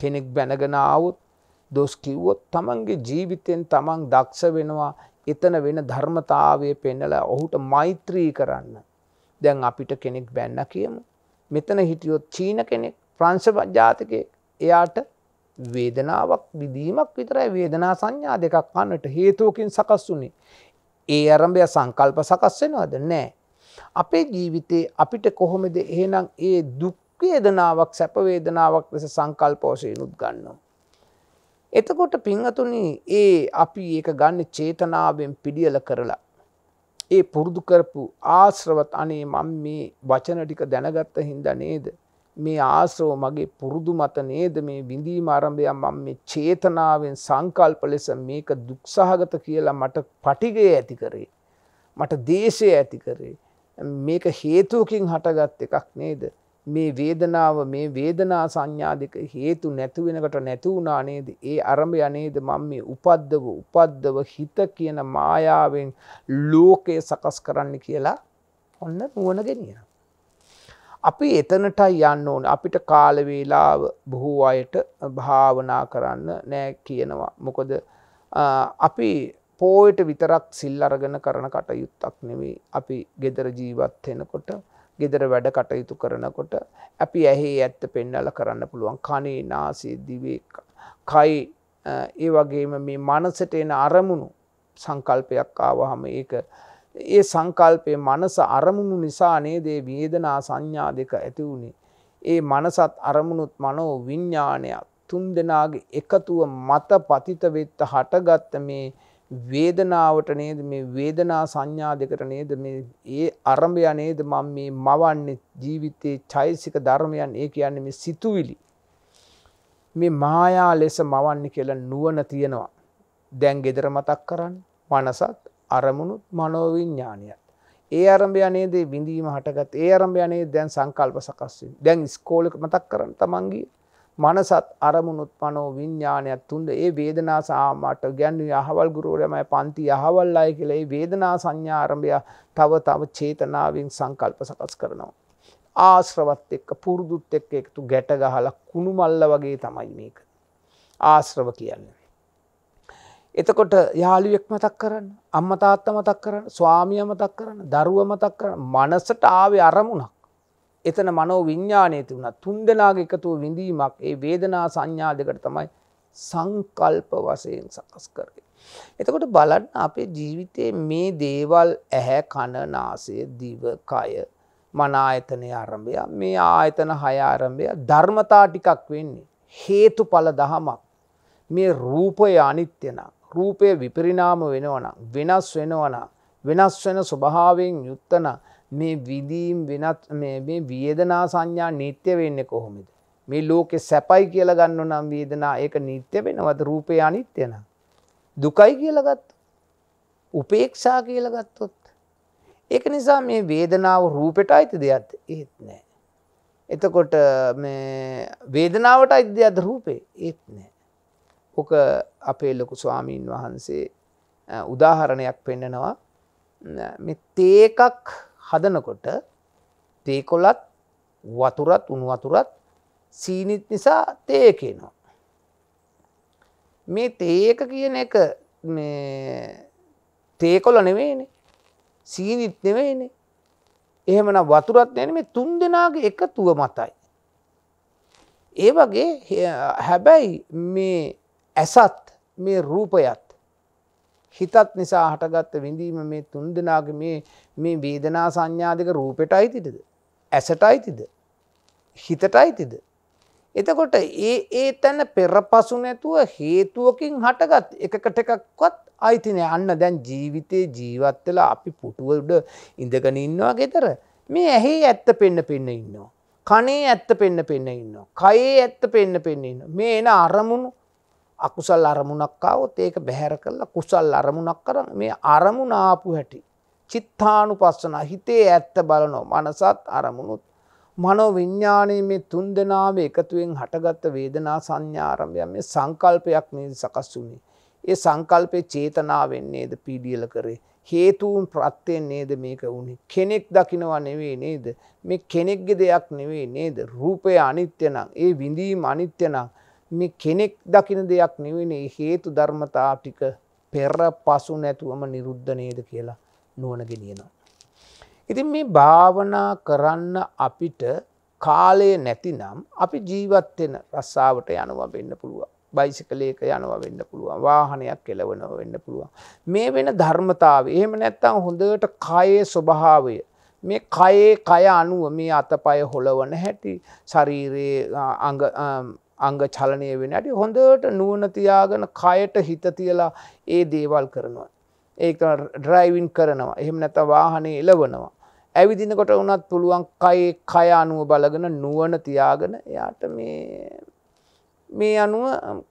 කෙනෙක් බැනගෙනාවත් දොස් කිව්වොත් තමන්ගේ ජීවිතයෙන් තමන් දක්ෂ වෙනවා එතන වෙන ධර්මතාවය පෙන්නලා ඔහුට මෛත්‍රී කරන්න. දැන් අපිට කෙනෙක් බැන්න කියමු. මෙතන හිටියොත් චීන කෙනෙක් ප්‍රංශජාතිකය එයාට වේදනාවක් විදීමක් විතරයි වේදනා සංඥා දෙකක් අන්නට හේතුවකින් සකස් වුනේ. ඒ අරම්භය සංකල්ප සකස් වෙනවද නෑ. අපේ ජීවිතේ අපිට කොහොමද එහෙනම් ඒ දුක්වේදනාවක් සැපවේදනාවක් ලෙස සංකල්පෝෂයනුත් ගන්නවා. එතකොට පිංහතුනි ඒ අපි ඒක ගන්න චේතනාවෙන් පිඩියල කරලා. ඒ පුරුදු කරපු ආශ්‍රවත් අනේ මං මේ වචන ටික දැනගත්ත හින්ද නේද. මේ ආශ්‍රව මගේ පුරුදු මත නේද මේ විඳීම ආරම්භය මම මේ චේතනාවෙන් සංකල්ප ලෙස මේක දුක්සහගත කියලා මට පටිගය ඇති කරේ. මට දේශය ඇති කරේ. මේක හේතුවකින් හටගත් එකක් නේද. මේ වේදනාව මේ වේදනා සංඥාධික හේතු නැති වෙනකට නැති වුණා නේද ඒ අරඹය නේද මම මේ උපද්දව උපද්දව හිත කියන මායාවෙන් ලෝකය සකස් කරන්න කියලා ඔන්න නුවණ ගෙනියනවා අපි එතනටයි යන්න ඕන අපිට කාලවේලාව බොහෝ අයට භාවනා කරන්න නෑ කියනවා. මොකොද අපි පෝයට විතරක් සිල් අරගෙන කරන කටයුත්තක් නෙවෙයි අපි ගෙදර ජීවත් වෙනකොට ගෙදර වැඩ කටයුතු කරනකොට අපි ඇහි ඇත්ත පෙන්නල කරන්න පුළුවන් කනේ නාසේ දිවේ කයි ඒ වගේම මේ මනසට එන අරමුණු සංකල්පයක් ආවහම ඒක ඒ සංකල්පය මනස අරමුණු නිසා නේදේ වේදනා සංඥා දෙක ඇති වුණේ. ඒ මනසත් අරමුණුත් මනෝ විඤ්ඥානයක් තුන් දෙනාගේ එකතුව මත පතිතවෙත්ත හටගත්ත මේ වේදනාවට නේද මේ වේදනා සංඥා දෙකට නේද මේ ඒ අරඹය නේද මං මේ මවන්නේ ජීවිතයේ චෛසික ධර්මයන් ඒ කියන්නේ මේ සිතුවිලි. මේ මායා ලෙස මවන්න කියලා නුවන තියෙනවා. දැන් ගෙදර මතක් කරන්න මනසත් අරමුණුත් මනෝවිඤ්ඥානයත්. ඒ අරම්භයනයේදේ බිඳීම හටගත් ඒ අරම්භයනේ දැන් සංකල්ප සකස්වෙන් දැන් ස්කෝලක මතක් කරන තමන්ගේ මනසත් අරමුණුත් පනෝ විඤ්ඥානයක් තුන්ද ඒ වේදනා සාමට ගැන්ු යහවල් ගුරුවරමය පන්ති යහවල් අය කළේ වේදනා සංඥාරභය තව තම චේතනාවෙන් සංකල්ප සකස් කරනවා. ආශ්‍රවත් එක්ක පුරුදුත් එක්ක එකතු ගැට ගහල කුණු මල්ල වගේ තමයි මේක. ආශ්‍රව කියන්න. එතකොට යාළුවෙක් මතක් කරන්න අම්ම තාත්ත මතක් කරන්න ස්වාමිය මතක් කරන්න දරුව මතක් කරන්න මනසට ආවේ අරමුණක්. එතන මනෝ විඤ්ඥානය ති වුණ තුන් දෙනාග එකතුව විඳීමක් ඒ වේදනා සංඥා දෙකට තමයි සංකල්ප වසයෙන් සකස් කරේ. එතකොට බලන්න අපේ ජීවිතයේ මේ දේවල් ඇහැ කණනාසය දිවකය මනායතනය අරභය මේ ආයතන හය අරභය ධර්මතා ටිකක් වෙන්නේ. හේතු පල දහමක් මේ රූපය අනිත්‍යනක්. රූපය විපරිණාම වෙනවන වෙනස් වෙනවන වෙනස් වෙන ස්වභාවෙන් යුත්තන මේ විදීම් වෙනත් මේ වියදනා සංඥා නීත්‍ය වෙන්න කොහොමද මේ ලෝකෙ සැපයි කියල ගන්න නම් වේදනා ඒක නිත්‍ය වෙනවද රූපය අනිත්‍යන දුකයි කියලගත් උපේක්ෂා කියලගත්තොත් ඒක නිසා මේ වේදනාව රූපෙට අයිති දෙයක් ඒත් නෑ එතකොට වේදනාවට අයිද්‍යද රූපේ ඒත් නෑ ඕක අපේ ලොකු ස්වාමීන් වහන්සේ උදාහරණයක් පෙන්නනවා තේකක් හදනකොට තේකොලත් වතුරත් උනු වතුරත් සීනිත් නිසා තේකේනවා. මේ තේක කියන එක තේකොල නෙවේනේ සීනිත් නෙවේනේ එහෙමන වතුරත් නැන මේ තුන් දෙනාගේ එකතුව මතයි. ඒ වගේ හැබැයි මේ ඇසත් මේ රූපයත් හිතත් නිසා හටගත්ත විඳීම මේ තුන් දෙනාග මේ වේදනා සංඥාධක රූපෙට අයිතිටද. ඇසට අයිතිද. හිතට අයිතිද. එතකොට ඒ ඒ තැන පෙරපසු නැතුව හේතුවකින් හටගත් එකකට එකක්වත් අයිතිනය අන්න දැන් ජීවිතයේ ජීවත්වෙල අපි පුටුවල්ඩ ඉඳගෙන ඉන්නවා ගෙතර මේ ඇහි ඇත්ත පෙන්න පෙන්න ඉන්නවා. කනේ ඇත්ත පෙන්න පෙන්න ඉන්න. කයේ ඇත්ත පෙන්න පෙන්න ඉන්න. මේ එන අරමුණු අකුසල් අරමුණක් આવොත් ඒක බැහැර කරලා කුසල් අරමුණක් කරන් මේ අරමුණ ආපු හැටි චිත්තානුපස්සන හිතේ ඇත්ත බලනෝ මනසත් අරමුණුත් මනෝ විඤ්ඤාණය මේ තුන් දෙනාම එකතුවෙන් හටගත්ත වේදනා සංඥා ආරම්භය මේ සංකල්පයක් නේද සකස් වුනේ. ඒ සංකල්පේ චේතනාවෙන් නේද පීඩියල කරේ. හේතුන් ප්‍රත්‍යයෙන් නේද මේක වුනේ. කෙනෙක් දකිනවා නෙවෙයි නේද? මේ කෙනෙක්ගේ දෙයක් නෙවෙයි නේද? රූපය අනිත්‍ය නම්, ඒ විඳීම අනිත්‍ය නම්, මේ කෙනෙක් දකින දෙයක් නිවෙනේ හේතු ධර්මතා ටික පෙර පසු නැතුවම නිරුද්ධනේද කියලා නුවනගෙනියනවා. ඉතින් මේ භාවනා කරන්න අපිට කාලය නැතිනම් අපි ජීවත්වෙන රස්සාාවට යනවා වෙන්න පුළුවන්. බයිසිකලේක යනවා වෙන්න පුළුවන් වාහනයක් කෙලවනව වෙන්න පුළුවන්. මේ වෙන ධර්මතාව එහෙම නැත්තං හොඳට කයේ ස්වභාවය. මේ කයේ කය අනුව මේ අතපය හොලවන හැටි ශරීරයේ අංග චලනය වෙන ඇට හොඳට නුවනතියාගෙන කයට හිත තියලා ඒ දේවල් කරනවා. ඒක ඩ්‍රයිවින් කරනවා එහෙම නැත වාහනේ එලවනවා. ඇවිදිනකොට වනත් පුළුවන් කයේ කය අනුව බලගෙන නුවන තියාගෙන එයාට මේ මේ අනුව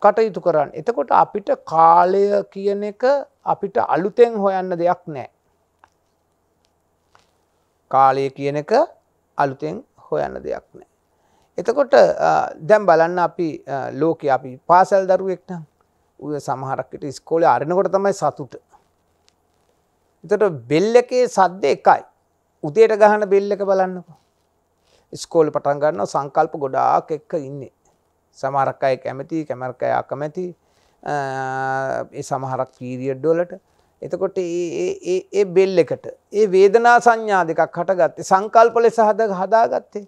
කටයුතු කරන්න. එතකොට අපිට කාලය කියන එක අපිට අලුතෙන් හොයන්න දෙයක් නෑ. කාලය කියන එක අලුතෙන් හොයන්න දෙයක් නෑ. එතකොට දැම් බලන්න අපි ලෝක අපි පාසැල් දරුවෙක්න උය සමහරක්කට ස්කෝලේ අරනකොට තමයි සතුට. එතට බෙල්ල එකේ සද්ද එකයි. උදේට ගහන බෙල්ල එක බලන්නක. ස්කෝල පටන් ගන්න සංකල්ප ගොඩාක් එක්ක ඉන්නේ. සමහරක්කයි කැමති කැමරකය අකමැති සමහරක් පීරියඩ්ඩෝලට එතකොට ඒ බෙල්ලෙකට ඒ වේදනා සංඥා දෙකක් හටගත්තේ සංකල්පල සහද හදාගත්තේ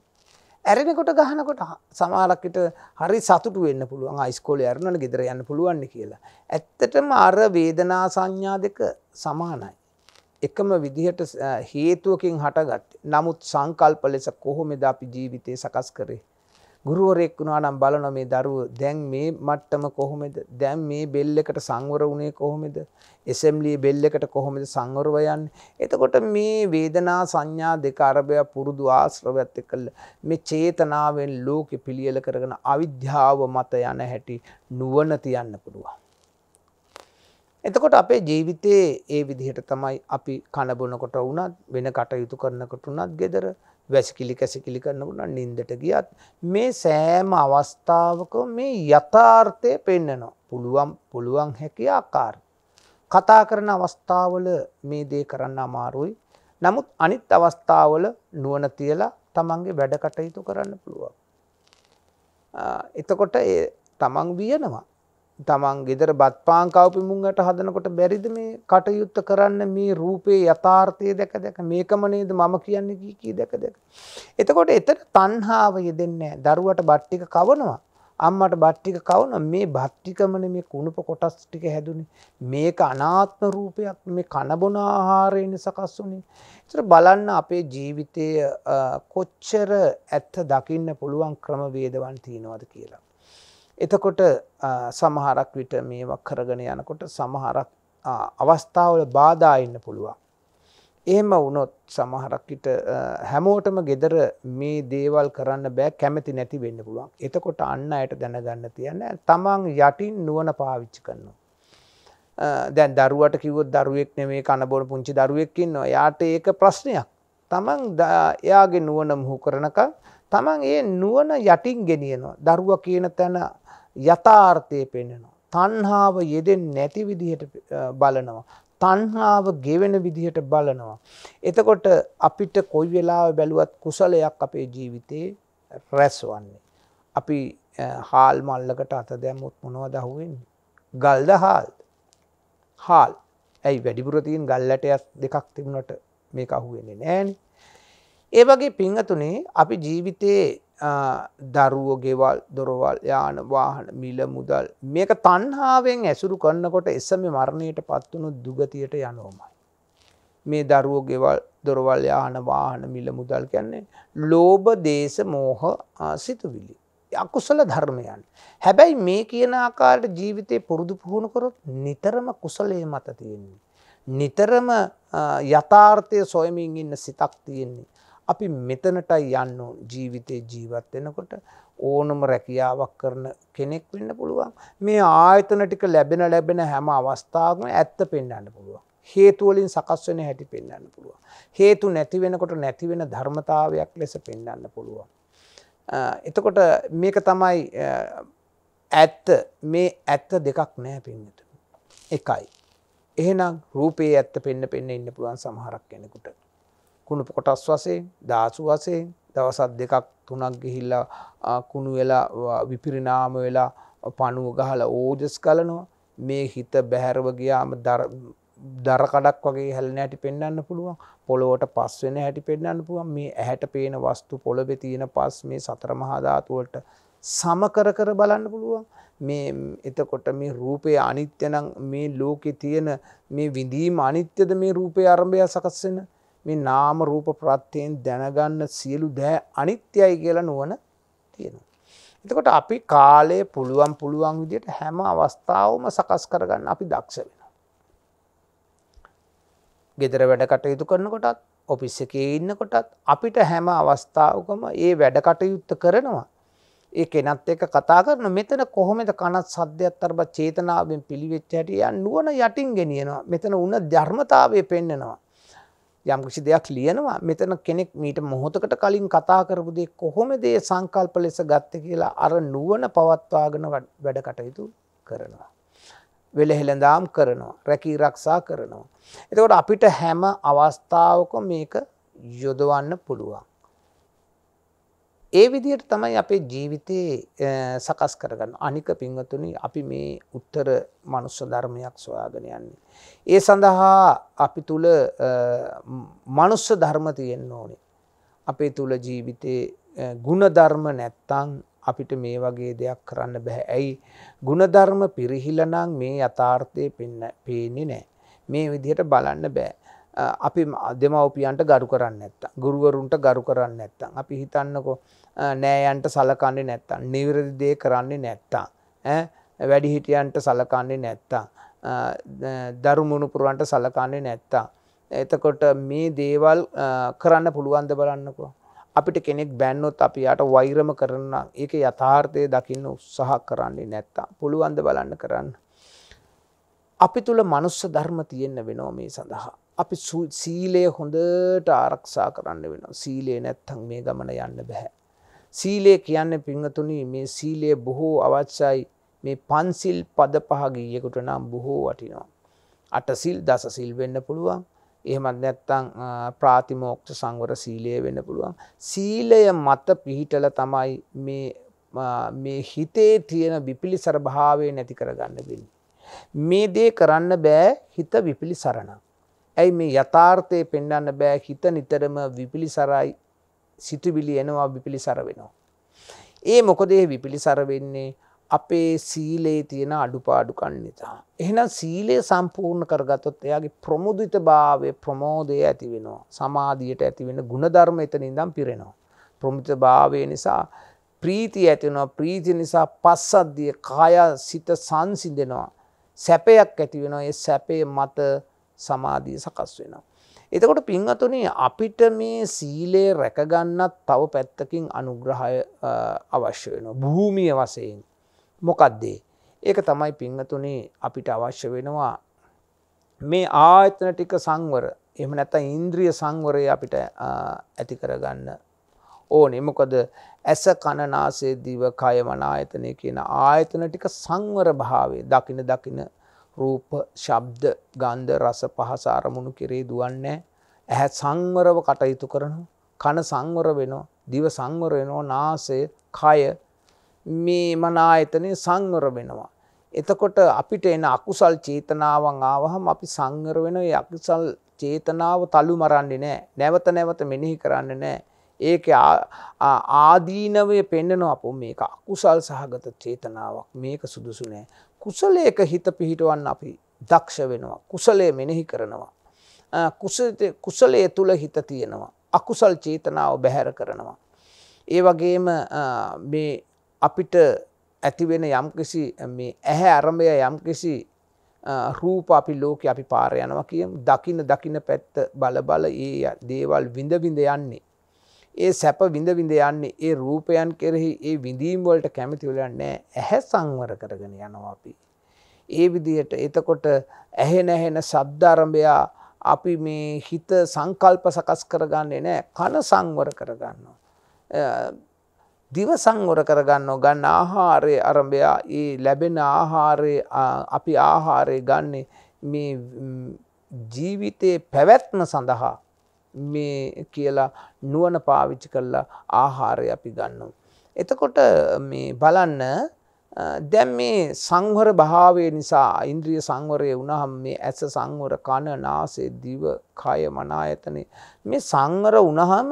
ඇරෙනකොට ගහනකොට සමාලක්කට හරි සතුට වෙන්න පුළුවන් අයිස්කෝල ඇරුණට ගෙදර යන්න පුළුවන් කියලා. ඇත්තටම අර වේදනා සංඥා දෙක සමානයි. එකම විදිහට හේතුවකින් හටගත් නමුත් සංකල්ප ලෙස කොහොමද අපි ජීවිතය සකස් කරේ. ගුරුවරයෙක් වුණා නම් බලනවා මේ දරුවෝ දැන් මේ මට්ටම කොහොමද? දැන් මේ බෙල් එකට සංවර වුණේ කොහොමද? assembly බෙල් එකට කොහොමද සංවරව යන්නේ? එතකොට මේ වේදනා සංඥා දෙක අරබය පුරුදු ආශ්‍රවයත් එක්ක මේ චේතනාවෙන් ලෝකෙ පිළියෙල කරගෙන අවිද්‍යාව මත යන හැටි නුවණ තියන්න පුළුවන්. එතකොට අපේ ජීවිතයේ ඒ විදිහට තමයි අපි කනබොනකොට වුණත් වෙන කටයුතු කරනකොට වුණත් gedara වැසිකිලි කැසිකිලි කරන්න පුළුවන් නින්දට ගියත් මේ සෑම අවස්ථාවක මේ යථාර්ථය පෙන්නනවා පුළුවන් පුළුවන් හැකි ආකාර කතා කරන අවස්ථාවල මේ දේ කරන්න අමාරුයි නමුත් අනිත් අවස්ථාවල නුවණ තියලා තමන්ගේ වැඩ කටයුතු කරන්න පුළුවන් එතකොට තමන් වියනවා තමන් ගෙදර බත් පාන් කවපිමුන්ට හදනකොට බැරිද මේ කටයුත්ත කරන්න මේ රූපේ යථාර්ථය දැක දැක මේකම නේද මම කියන්නේ කී කී දැක දැක. එතකොට එතන තණ්හාව යෙදෙන්නේ නැහැ. දරුවට බත් ටික කවනවා. අම්මට බත් ටික කවනවා. මේ බත් ටිකමනේ මේ කුණුප කොටස් ටික හැදුනේ. මේක අනාත්ම රූපයක්. මේ කන බොන ආහාරයෙන් සකස් වුනේ. ඒතර බලන්න අපේ ජීවිතයේ කොච්චර ඇත්ත දකින්න පුළුවන් ක්‍රමවේදවන් තියනවද කියලා. එතකොට සමහරක් විට මේවක් කරගෙන යනකොට සමහරක් අවස්ථාවල බාධාඉන්න පුළුවන්. එහෙම වුණොත් සමහරක්කිට හැමෝටම ගෙදර මේ දේවල් කරන්න බෑ කැමති නැති වෙන්න පුළුවන් එතකොට අන්න අයට දැනගන්න තියන්න තමන් යටින් නුවන පාවිච්චි කරනවා. දැන් දරුවට කිවොත් දරුවෙක් නෙමේ කණබොන පුංචි දරුවෙක්කින්න යාට ඒක ප්‍රශ්නයක් තමන් එයාගේ නුවන මුහු කරනක තමන් ඒ නුවන යටින් ගෙනියනවා දරුව කියන තැන යථාර්ථය පෙන්න්නනවා. තන්හාාව යෙදෙන් නැති විදිහට බලනවා. තන්හාාව ගෙවෙන විදිහට බලනවා. එතකොට අපිට කොයි වෙලා බැලුවත් කුසලයක් අපේ ජීවිතයේ රැස්වන්නේ. අපි හාල් මල්ලකට අත දැමුත් මොනව දහුවෙන්. ගල්ද හාල් හාල් ඇයි වැඩිපුරතිීන් ගල්ලටයක් දෙකක් තිබුණට මේ අහුවෙන්නේ නෑනේ ඒ වගේ පිංහතුනේ අපි ජීවිතයේ දරුවෝ ගෙවල් දොරවල් යාන වාහන මිල මුදල් මේක තන්හාාවෙන් ඇසුරු කන්නකොට එසම මරණයට පත්වුණු දුගතියට යනෝමයි. මේ දරුවෝ ගෙවල් දොරවල් යාන වාහන මිල මුදල් කියන්නේ ලෝබ දේශ මෝහ සිතුවිලි. අකුසල ධර්මයන්. හැබැයි මේ කියන ආකාරට ජීවිතය පුරුදු පුහුණු කරොත් නිතරම කුසලේ මත තියෙන්නේ. නිතරම යථාර්ථය සොයමින් ඉන්න සිතක් තියෙන්නේ. අපි මෙතනටයි යන්න ජීවිතේ ජීවත් වෙනකොට ඕනම රැකියාවක් කරන කෙනෙක් වෙන්න පුළුවන් මේ ආයතන ටික ලැබෙන ලැබෙන හැම අවස්ථාවකම ඇත්ත පෙන්වන්න පුළුවන් හේතුවලින් සකස් වෙන හැටි පෙන්වන්න පුළුවන් හේතු නැති වෙනකොට නැති වෙන ධර්මතාවයක් ලෙස පෙන්වන්න පුළුවන් එතකොට මේක තමයි ඇත්ත මේ ඇත්ත දෙකක් නැහැ පින්නතු එකයි එහෙනම් රූපේ ඇත්ත පෙන්න පෙන්න ඉන්න පුළුවන් සමහරක් කෙනෙකුට කුණු කොටස් වසේ දාසු වසේ දවසත් දෙකක් තුනක් ගිහිල්ලා කුණු වෙලා විපිරිනාම වෙලා පණුව ගහල ඕජස් කලනවා මේ හිත බැහැරව ගියාම දරකඩක් වගේ හැලන හැටි පෙන්න්න පුළුවන් පොළොවට පස්වෙන හැටි පෙන්න්න පුළුවන් මේ ඇහැට පේන වස්තු පොළොබෙ තියෙන පස් මේ සතරමහාධාතුවලට සමකර කර බලන්න පුළුවන් මේ එතකොට මේ රූපය අනිත්‍යනං මේ ලෝකෙ තියෙන මේ විඳීම අනිත්‍යද මේ රූපය අරභය සකස්වෙන මේ නාම රූප ප්‍රත්‍යයෙන් දැනගන්න සියලු දෑ අනිත්‍යයි කියලා නුවන තියෙනවා. එතකොට අපි කාලය පුළුවන් පුළුවන් විදියට හැම අවස්ථාවම සකස් කරගන්න අපි දක්ෂ වෙන. ගෙදර වැඩ කටයුතු කරනකොටත් ඔපිස්ස එකේ ඉන්නකොටත් අපිට හැම අවස්ථාවකම ඒ වැඩ කටයුත්ත කරනවා ඒ කෙනත් එක කතා කරන මෙතන කොහොමද කනත් සද්‍යයක් තරබ චේතනාවෙන් පිළිවෙච්ච හැටිය නුවන යටින් ගෙනියනවා මෙතන උන්න ධර්මතාවය පෙන්නෙනවා යම් කිසි දෙයක් ලියනවා මෙතන කෙනෙක් මීට මොහොතකට කලින් කතා කරපු දේ කොහොමද ඒ සංකල්ප ලෙස ගත්තේ කියලා අර නුවණ පවත්වාගෙන වැඩ කටයුතු කරනවා. වෙලහෙළඳාම් කරනවා, රැකී ආරක්ෂා කරනවා. එතකොට අපිට හැම අවස්ථාවකම මේක යොදවන්න පුළුවන්. ඒ විදියට තමයි අපේ ජීවිතයේ සකස් කරගන්න අනික පිංහතුනි අපි මේ උත්තර මනුස්ස ධර්මයක් සොයාගෙන යන්නේ. ඒ සඳහා අපි තුළ මනුස්ස ධර්ම තියෙන් ඕනේ. අපේ තුළ ජීවිතයේ ගුණධර්ම නැත්තං අපිට මේ වගේ දෙයක් කරන්න බැහැ ඇයි ගුණධර්ම පිරිහිලනං මේ යථාර්ථය පෙන්න පේනෙ නෑ මේ විදිහට බලන්න බෑ. අපි දෙමවපියන්ට ගරු කරන්න ඇත්තම් ගුරුවරුන්ට ගරු කරන්න ඇත්තම් අපි හිතන්නකෝ නෑයන්ට සලකන්නේ නැත්තම් නිවරදිදේ කරන්නේ නැත්තම් වැඩිහිටියන්ට සලකන්නේ නැත්තා දරුමුණුපුරුවන්ට සලකන්නේ නැත්තා එතකොට මේ දේවල් කරන්න පුළුවන්ද බලන්නකෝ අපිට කෙනෙක් බැන්නොත් අපි යට වෛරම කරන්න ඒක යථාර්ථය දකින්න උත්සාහ කරන්නේ නැත්තා පුළුවන්ද බලන්න කරන්න අපි තුළ මනුස්ස ධර්ම තියෙන්න්න වෙනෝ මේ සඳහා අපි සීලය හොඳට ආරක්ෂා කරන්න වෙන සීලේ නැත්හන් මේ ගමන යන්න බැහැ. සීලේ කියන්න පිංහතුනී මේ සීලයේ බොහෝ අවච්චයි මේ පන්සිල් පද පහගීයකුට නම් බොහෝ වටිනවා. අටසිල් දසසිල් වෙන්න පුළුවන් එහෙමත් නැත්තං ප්‍රාතිමෝක්ෂ සංවර සීලය වෙන්න පුළුවන්. සීලය මත පිහිටල තමයි මේ හිතේ තියෙන විපිලි සරභාවය නැති කරගන්න බින්. මේ දේ කරන්න බෑ හිත විපිලි සරණක්. ඇයි මේ යථාර්ථය පෙන්ඩන්න බෑ හිත නිතරම විපිලිසරයි සිතුවිලි එනවා විපිලිසර වෙනවා. ඒ මොකදේ විපිලිසර වෙන්නේ අපේ සීලේ තියෙන අඩුපාඩු කන්නතා. එහෙනම් සීලය සම්පූර්ණ කරගතොත් එයාගේ ප්‍රමුදිත භාවය ප්‍රමෝදය ඇති වෙනවා සමාධියයට ඇතිවෙන ගුණධර්ම එතනින්දම් පිරෙනවා. ප්‍රමුත භාවය නිසා ප්‍රීති ඇතිවෙනවා ප්‍රීති නිසා පස්සද්ධිය කාය සිත සංසිදෙනවා. සැපයක් ඇතිවෙනවා ඒ සැපේ මත සමාධිය සකස් වෙනවා. එතකොට පින්වතුනේ අපිට මේ සීලේ රැකගන්නත් තව පැත්තකින් අනුග්‍රහය අවශ්‍ය වෙනවා. භූමිය වශයෙන්. මොකද්දේ? ඒක තමයි පින්වතුනේ අපිට අවශ්‍ය වෙනවා මේ ආයතන ටික සංවර. එහෙම නැත්නම් ඉන්ද්‍රිය සංවරය අපිට ඇති කරගන්න ඕනේ. මොකද ඇස කන නාසය දිව කය මන ආයතනය කියන ආයතන ටික සංවර භාවයේ දකින දකින රූප ශබ්ද ගන්ධ රස පහස අරමුණු කෙරේ දුවන්නේ ඇහැ සංවරව කටයුතු කරනු කන සංවර වෙනෝ දිව සංවර වෙනෝ නාසය කය මේ මනායතනය සංවර වෙනවා. එතකොට අපිට එන අකුසල් චේතනාවන් ආවහම අපි සංවර වෙන අකුසල් චේතනාව තලු මරන්නේ නෑ නැවත නැවත මෙනෙහි කරන්න නෑ ඒක ආදීනවය පෙන්න්නනවා අප මේක අකුසල් සහගත චේතනාවක් මේක සුදුසු නෑ කුසලයක හිත පිහිටුවන් අපි දක්ෂ වෙනවා. කුසලය මෙනෙහි කරනවා. කුසලය තුළ හිත තියෙනවා. අකුසල් චේතනාව බැහැර කරනවා. ඒ වගේම මේ අපිට ඇතිවෙන යම්කිසි ඇහැ අරමය යම්කිසි රූප අපි ලෝක අපි පාරයනවා කියම් දකින දකින පැත්ත බලබල ඒ දේවල් විඳවිඳ යන්නේ. ඒ සැප විඳ විඳ යන්නේ ඒ රූපයන් කෙරෙහි ඒ විඳීම්වලට කැමතිවලන්න ඇහැ සංවර කරගෙන යනවා අපි. ඒ විදියට එතකොට ඇහෙන ඇහෙන සද්ධරභයා අපි මේ හිත සංකල්ප සකස් කරගන්නේ නෑ කන සංවර කරගන්නවා. දිව සංවර කරගන්න ගන්න ආහාරය අරඹයා ඒ ලැබෙන ආහාරය අපි ආහාරය ගන්නේ මේ ජීවිතයේ පැවැත්ම සඳහා මේ කියලා නුවන පාවිච්චි කරලා ආහාරය අපි ගන්නවා. එතකොට මේ බලන්න දැම් මේ සංවර භාවය නිසා ඉන්ද්‍රිය සංවරය වනහම් මේ ඇස සංවර කණ නාසේ දිව කය මනායතනය මේ සංවර වනහම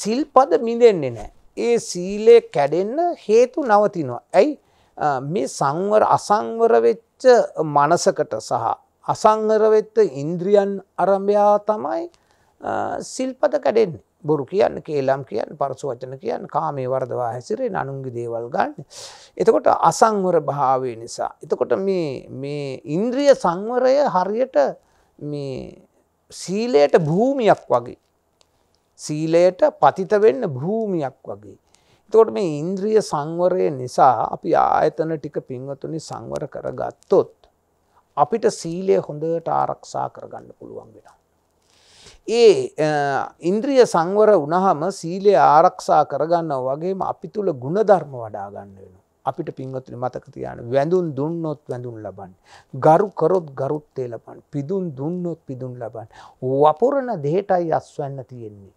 සිල්පද මිදෙන්නේ නෑ. ඒ සීලේ කැඩෙන්න හේතු නවතිනවා. ඇයි මේ සංවර අසංවර වෙච්ච මනසකට සහ අසංවර වෙච්ච ඉන්ද්‍රියන් අරඹයා තමයි සිල්පත කැඩෙන්නේ බොරු කියන්න කේලම් කියන්න පරසු වචන කියන්න කාමේ වර්දවා හැසිරේ නනුන්ගේ දේවල් ගන්න. එතකොට අසංවර භාවය නිසා. එතකොට මේ ඉන්ද්‍රිය සංවරය හරියට සීලයට භූමියක් වගේ. සීලයට පතිත වෙන්න භූමියක් වගේ. එතකොට මේ ඉන්ද්‍රිය සංවරය නිසා අපි ආයතන ටික පින්වතුනි සංවර කරගත්තොත් අපිට සීලය හොඳට ආරක්ෂා කරගන්න පුළුවන් වෙනවා. ඒ ඉන්ද්‍රිය සංවර වනහම සීලය ආරක්ෂා කරගන්න වගේම අපි තුළ ගුණධර්ම වඩාගන්න වෙන. අපිට පින්වතුනි මතක තියාගන්න වැඳුන් දුන්නොත් වැඳුන් ලබන්න. ගරු කරොත් ගරුත්තේ ලබන්න. පිදුන් දුන්නොත් පිදුන් ලබන්න. වපුරන දෙයටයි අස්වැන්න තියෙන්නේ.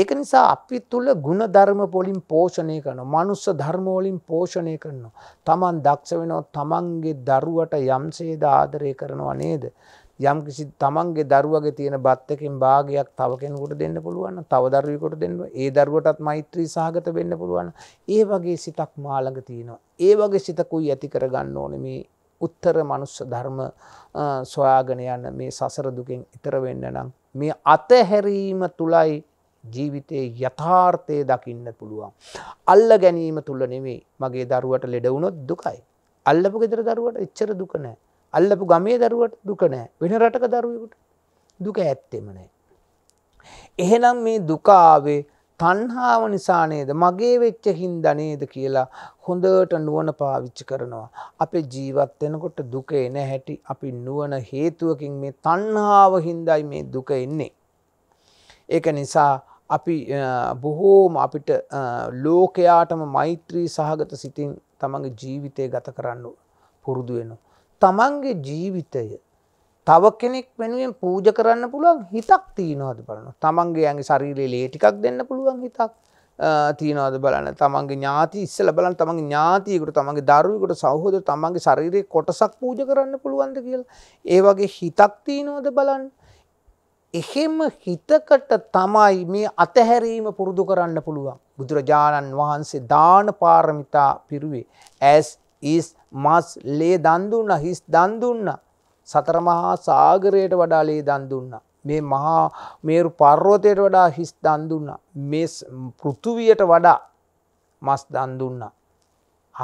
ඒක නිසා අපි තුළ ගුණධර්ම පොලින් පෝෂණය කරන මනුස්ස ධර්මෝලින් පෝෂණය කරනවා. තමන් දක්ෂ වෙනවා තමන්ගේ දරුවට යම්සේද ආදරය කරනවා නේද. යම් කිසි තමන්ගේ දරුවගේ තියෙන බත්තකින් භාගයක් තව කෙනෙකුට දෙන්න පුළුවන් තව දරුවෙකුට දෙන්න ඒ දරුවටත් මෛත්‍රී සහගත වෙන්න පුළුවන් ඒ වගේ සිතක් මාළඟ තියෙනවා ඒ වගේ සිතකුයි ඇති කරගන්න ඕනේ මේ උත්තර මනුස්ස ධර්ම සොයාගෙන යන මේ සසර දුකෙන් ඈතර වෙන්න නම් මේ අතහැරීම තුලයි ජීවිතයේ යථාර්ථය දකින්න පුළුවන් අල්ල ගැනීම තුල නෙමෙයි මගේ දරුවට ලෙඩ වුණොත් දුකයි අල්ලපු ගෙදර දරුවට එච්චර දුක නැහැ අල්ලපු ගමේ දරුවට දුක නෑ වෙන රටක දරුවකුට දුක ඇත්තෙම නෑ. එහෙනම් මේ දුකාවේ තන්හාාව නිසා නේද මගේ වෙච්ච හින්දනේද කියලා හොඳට නුවන පාවිච්චි කරනවා. අපේ ජීවත්වෙනකොට දුක එන හැටි අපි නුවන හේතුවකින් මේ තන්හාාව හින්දයි මේ දුක එන්නේ. ඒක නිසා අපි බොහෝම අපිට ලෝකයාටම මෛත්‍රී සහගත සිතින් තමඟ ජීවිතය ගත කරන්න පුරුදු වෙනවා. තමන්ගේ ජීවිතය තව කෙනෙක් වෙනුවෙන් පූජ කරන්න පුළුවන් හිතක් තියනවාද බලන තමන්ගේ ඇගේ ශරීරයේ ලේටිකක් දෙන්න පුළුවන් හිතක් තියනවාද බලන්න තමන්ගේ ඥාති ඉස්සල බලන් තමන්ගේ ඥාතියකුට තමන්ගේ දරුවකට සහෝද තමන්ගේ ශරීරයේ කොටසක් පූජ කරන්න පුළුවන්ද කියලා ඒ වගේ හිතක් තියනවාද බලන්න එහෙම හිතකට තමයි මේ අතහැරීම පුරුදු කරන්න පුළුවන් බුදුරජාණන් වහන්සේ දාන පාරමිතා පිරුවේ ඇස් is මස් ලේ දන් දුන්නා හිස් දන් දුන්නා සතර මහා සාගරයට වඩා ලේ දන් දුන්නා මේ මහා මේරු පර්වතයට වඩා හිස් දන් දුන්නා මේ පෘථුවියට වඩා මස් දන් දුන්නා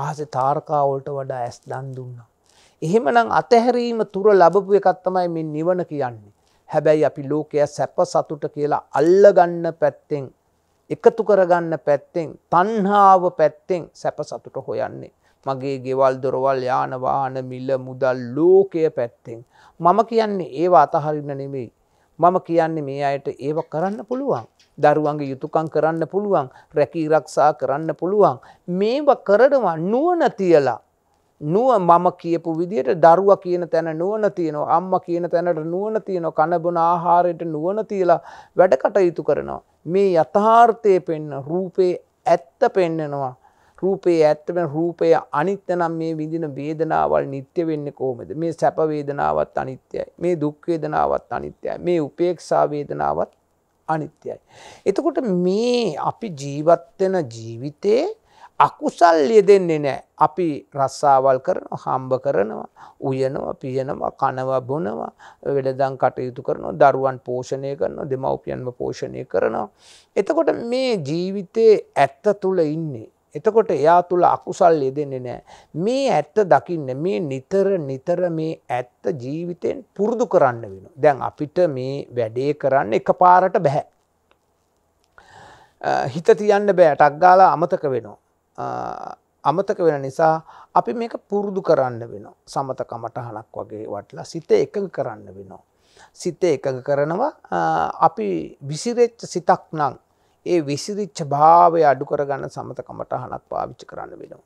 ආස තාරකාවලට වඩා ඇස් දන් දුන්නා එහෙමනම් අතහැරීම තුර ලබපු එකක් තමයි මේ නිවන කියන්නේ හැබැයි අපි ලෝකය සැප සතුට කියලා අල්ලගන්න පැත්තෙන් එකතු කරගන්න පැත්තෙන් තණ්හාව පැත්තෙන් සැප සතුට හොයන්නේ මගේ ගෙවල් දොරවල් යාන වාහන මිල්ල මුදල් ලෝකය පැත්තෙන්. මම කියන්නේ ඒවා අතහරින්න නෙමෙයි. මම කියන්නේ මේ අයට ඒව කරන්න පුළුවන්. දරුවන්ගේ යුතුකං කරන්න පුළුවන් රැකී රක්ෂා කරන්න පුළුවන්. මේවා කරනවා නුවන තියලා. නුව මම කියපු විදියට දරුව කියන තැන නුවන තියනවා අම්ම කියන තැනට නුවන තියන කණබන ආහාරයට නුවන තියලා වැඩ කටයුතු කරනවා. මේ යථාර්ථය පෙන්න රූපේ ඇත්ත පෙන්නෙනවා. රූපේ ඇත්තම රූපය අනිත්‍ය නම් මේ විඳින වේදනාවල් නිට්ටය වෙන්නේ කොහොමද? මේ සැප වේදනාවත් අනිත්‍යයි. මේ දුක් වේදනාවත් අනිත්‍යයි. මේ උපේක්ෂා වේදනාවත් අනිත්‍යයි. එතකොට මේ අපි ජීවත් වෙන ජීවිතේ අකුසල් යෙදෙන්නේ නෑ අපි රස්සාවල් කරන හම්බ කරනවා උයනවා පියනවා කනවා බොනවා වෙළදම් කටයුතු කරනවා දරුවන් පෝෂණය කරනවා දෙමව්පියන්ව පෝෂණය කරනවා එතකොට මේ ජීවිතයේ ඇත්ත තුල ඉන්නේ එතකොට එයා තුළ අකුසල් යෙදෙන්නේ නෑ. මේ ඇත්ත දකින්න මේ නිතර නිතර මේ ඇත්ත ජීවිතයෙන් පුරුදු කරන්න වෙන. දැන් අපිට මේ වැඩේ කරන්න එක පාරට බැහැ. හිත තියන්න බෑ ටක්ගාලා අමතක වෙනවා. අමතක වෙන නිසා අපි මේක පුරුදු කරන්න වෙන සමතකමට හනක් වගේ වටලා සිත එකඟ කරන්න වෙනවා. සිත එකඟ කරනවා අපි විසිරෙච්ච සිතක් නං ඒ විසිරිච්ච භාවය අඩු කරගන්න සමතකමට හනක් පාවිච්චි කරන්න වෙනවා.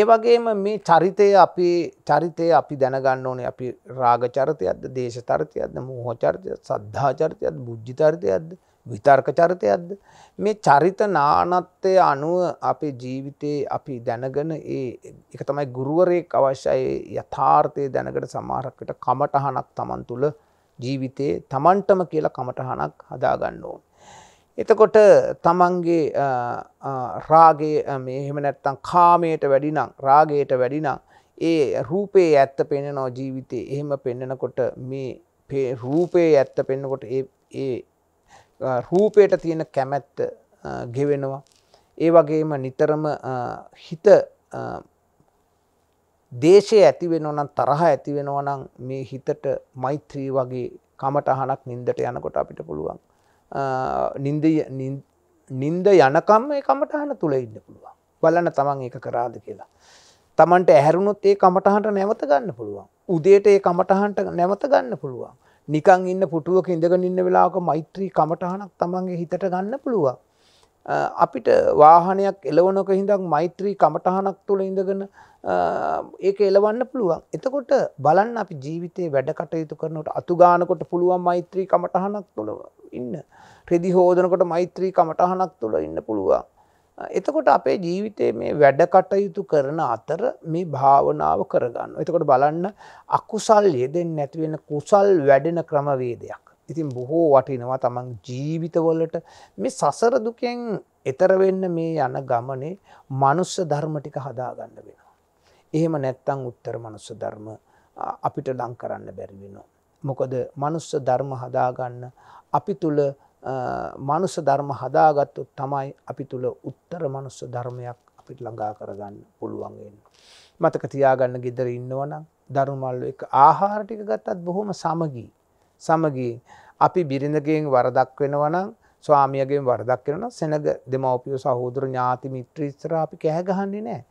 ඒ වගේම මේ චරිතය අපි චරිතය අපි දැනගන්න ඕනේ අපි රාග චරිතයක්ද දේශ චරිතයක්ද මෝහ චරිතයක්ද සද්ධා චරිතයක්ද බුද්ධි චරිතයක්ද විතර්ක චරිතයක්ද මේ චරිත නානත්වය අනුව අපේ ජීවිතේ අපි දැනගෙන ඒ එක තමයි ගුරුවරයෙක් අවශ්‍යයි යථාර්ථය දැනගෙන සමහරකට කමටහනක් Taman තුල ජීවිතේ Tamanටම කියලා කමටහනක් හදාගන්න ඕන එතකොට තමන්ගේ රාගේ මේ හෙමනැත්තං කාමයට වැඩිනං රාගයට වැඩිනං ඒ රූපයේ ඇත්ත පෙන්න්නනෝ ජීවිතය එහෙම පෙන්නෙනකොට මේ රූපයේ ඇත්ත පෙන්න්නකොට ඒ රූපයට තියෙන කැමැත්ත ගෙවෙනවා ඒ වගේම නිතරම හිත දේශය ඇතිවෙනවනම් තරහ ඇතිවෙනවනම් මේ හිතට මෛත්‍රී වගේ කමට අහනක් නින්දට යනකොට අපිට පුළුවන් නින්ද යනකම් ඒ කමටහන තුළ ඉන්න පුළුවන් බලන්න තමන් එක කරාද කියලා. තමන්ට ඇහැරුණොත් ඒ කමටහන්ට නැවත ගන්න පුළුවන්. උදේට ඒ කමටහන්ට නැවත ගන්න පුළුවන්. නිකං ඉන්න පුටුවක ඉඳගෙන ඉන්න වෙලාක මෛත්‍රී කමටහනක් තමන්ගේ හිතට ගන්න පුළුවන්. අපිට වාහනයක් එලවනක හිදක් මෛත්‍රී කමටහනක් තුළ ඉඳගෙන ඒක එලවන්න පුළුවන්. එතකොට බලන්න අපි ජීවිතයේ වැඩ කටයුතු කරනට අතුගානකොට පුළුවන් මෛත්‍රී කමටහනක් තුළව ඉන්න. රෙදි හෝදනකොට මෛත්‍රී කමටහනක් තුළ ඉන්න පුළුවන්. එතකොට අපේ ජීවිතයේ මේ වැඩ කටයුතු කරන අතර මේ භාවනාව කරගන්න. එතකොට බලන්න අකුසල් යෙදෙන් නැතිවෙන කුසල් වැඩෙන ක්‍රමවේදයක්. ඉතින් බොහෝ වටිනවා තමන් ජීවිතවලට මේ සසරදුකෙන් එතරවෙන්න මේ යන ගමනේ මනුස්ස ධර්මටික හදාගන්න වෙන. එහෙම නැත්තං උත්තර මනුස්ස ධර්ම අපිට ලං කරන්න බැරිවෙනවා. මොකද මනුස්ස ධර්ම හදාගන්න අපි තුළ මනුස්ස ධර්ම හදාගත්තුත් තමයි අපි තුළ උත්තර මනුස්ස ධර්මයක් අපිට ළඟා කරගන්න පුළුවන්ගෙන්. මතක තියාගන්න ගෙදර ඉන්නවනම් දරුමල්ල එක ආහාරටික ගත්තත් බොහොම සමගී. සමගී අපි බිරිඳගෙන් වරදක් වෙනවනම් ස්වාමියගෙන් වරදක් වෙන සෙනග දෙමවපිය සහෝදර ඥාති මිත්‍රීස්ත්‍ර අපි කෑගහන්නේ නෑ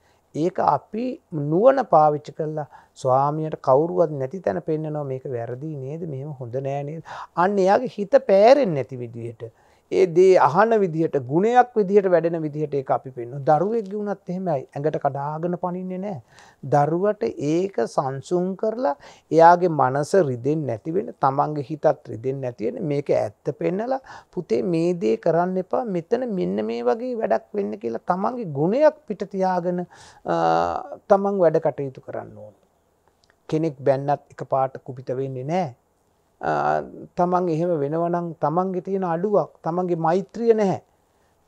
ඒක අපි නුවන පාවිච්චි කරලා ස්වාමියට කවරුවත් නැති තැන පෙන්න්නනවා මේක වැරදි නේද මෙම හොඳ නෑනේ අන්න එයාගේ හිත පෑරෙන් නැති විදියට ඒ දේ අහන විදිහට ගුණයක් විදිහට වැඩෙන විදිහට ඒ අපි පෙන්නු දරුවෙක් ගුණත් එහෙමයි ඇඟට කඩාගෙන පනින්නේ නෑ. දරුවට ඒක සංසුන් කරලා එයාගේ මනස රිදෙන් නැතිවෙන තමන්ගේ හිතත් රිදෙන් නැතිවෙන මේක ඇත්ත පෙන්නලා පුතේ මේ දේ කරන්න එපා මෙතන මෙන්න මේ වගේ වැඩක් වෙන්න කියලා තමන්ගේ ගුණයක් පිටතියාගෙන තමන් වැඩ කටයුතු කරන්න ඕන. කෙනෙක් බැන්නත් එක පාට කුපිත වෙන්නේ නෑ තමන් එහෙම වෙනවනම් තමන්ගෙ තියෙන අඩුවක් තමන්ගේ මෛත්‍රිය නැහැ.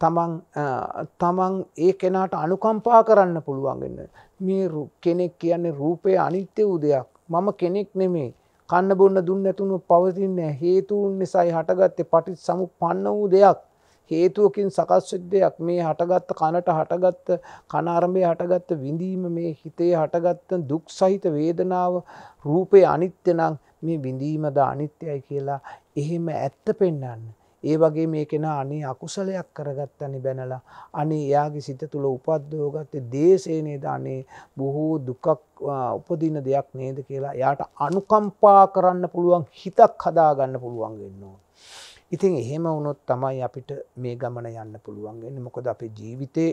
තමන් තමන් ඒ කෙනාට අනුකම්පා කරන්න පුළුවන්ගන්න. මේ කෙනෙක් කියන්නේ රූපය අනිත්‍ය වූ දෙයක් මම කෙනෙක් නෙමේ කන්න බොන්න දුන්න ඇතුුණු පවතින්න හේතුවන් නිසයි හටගත්තේ පටිත් සමු පන්න වූ දෙයක් හේතුවකින් සකස්සිද්ධයක් මේ හටගත්ත කනට හටගත්ත කනාරමය හටගත්ත විඳීම මේ හිතේ හටගත්ත දුක් සහිත වේදනාව රූපය අනිත්‍යනං මේ බිඳීමද අනිත්‍යයි කියලා එහෙම ඇත්ත පෙන්නන්න. ඒ වගේ මේ කෙන අනේ අකුසලයක් කරගත්තනි බැනලා අනේ එයාගේ සිත තුළ උපද්දෝගත්තේ දේශේ නේද අනේ බොහෝ දුකක් උපදින දෙයක් නේද කියලා එයාට අනුකම්පා කරන්න පුළුවන් හිතක් හදාගන්න පුළුවන් වෙන්නවා. ඉතින් එහෙම වුණොත් තමයි අපිට මේ ගමන යන්න පුළුවන්ගන්න මොකද අපේ ජීවිතේ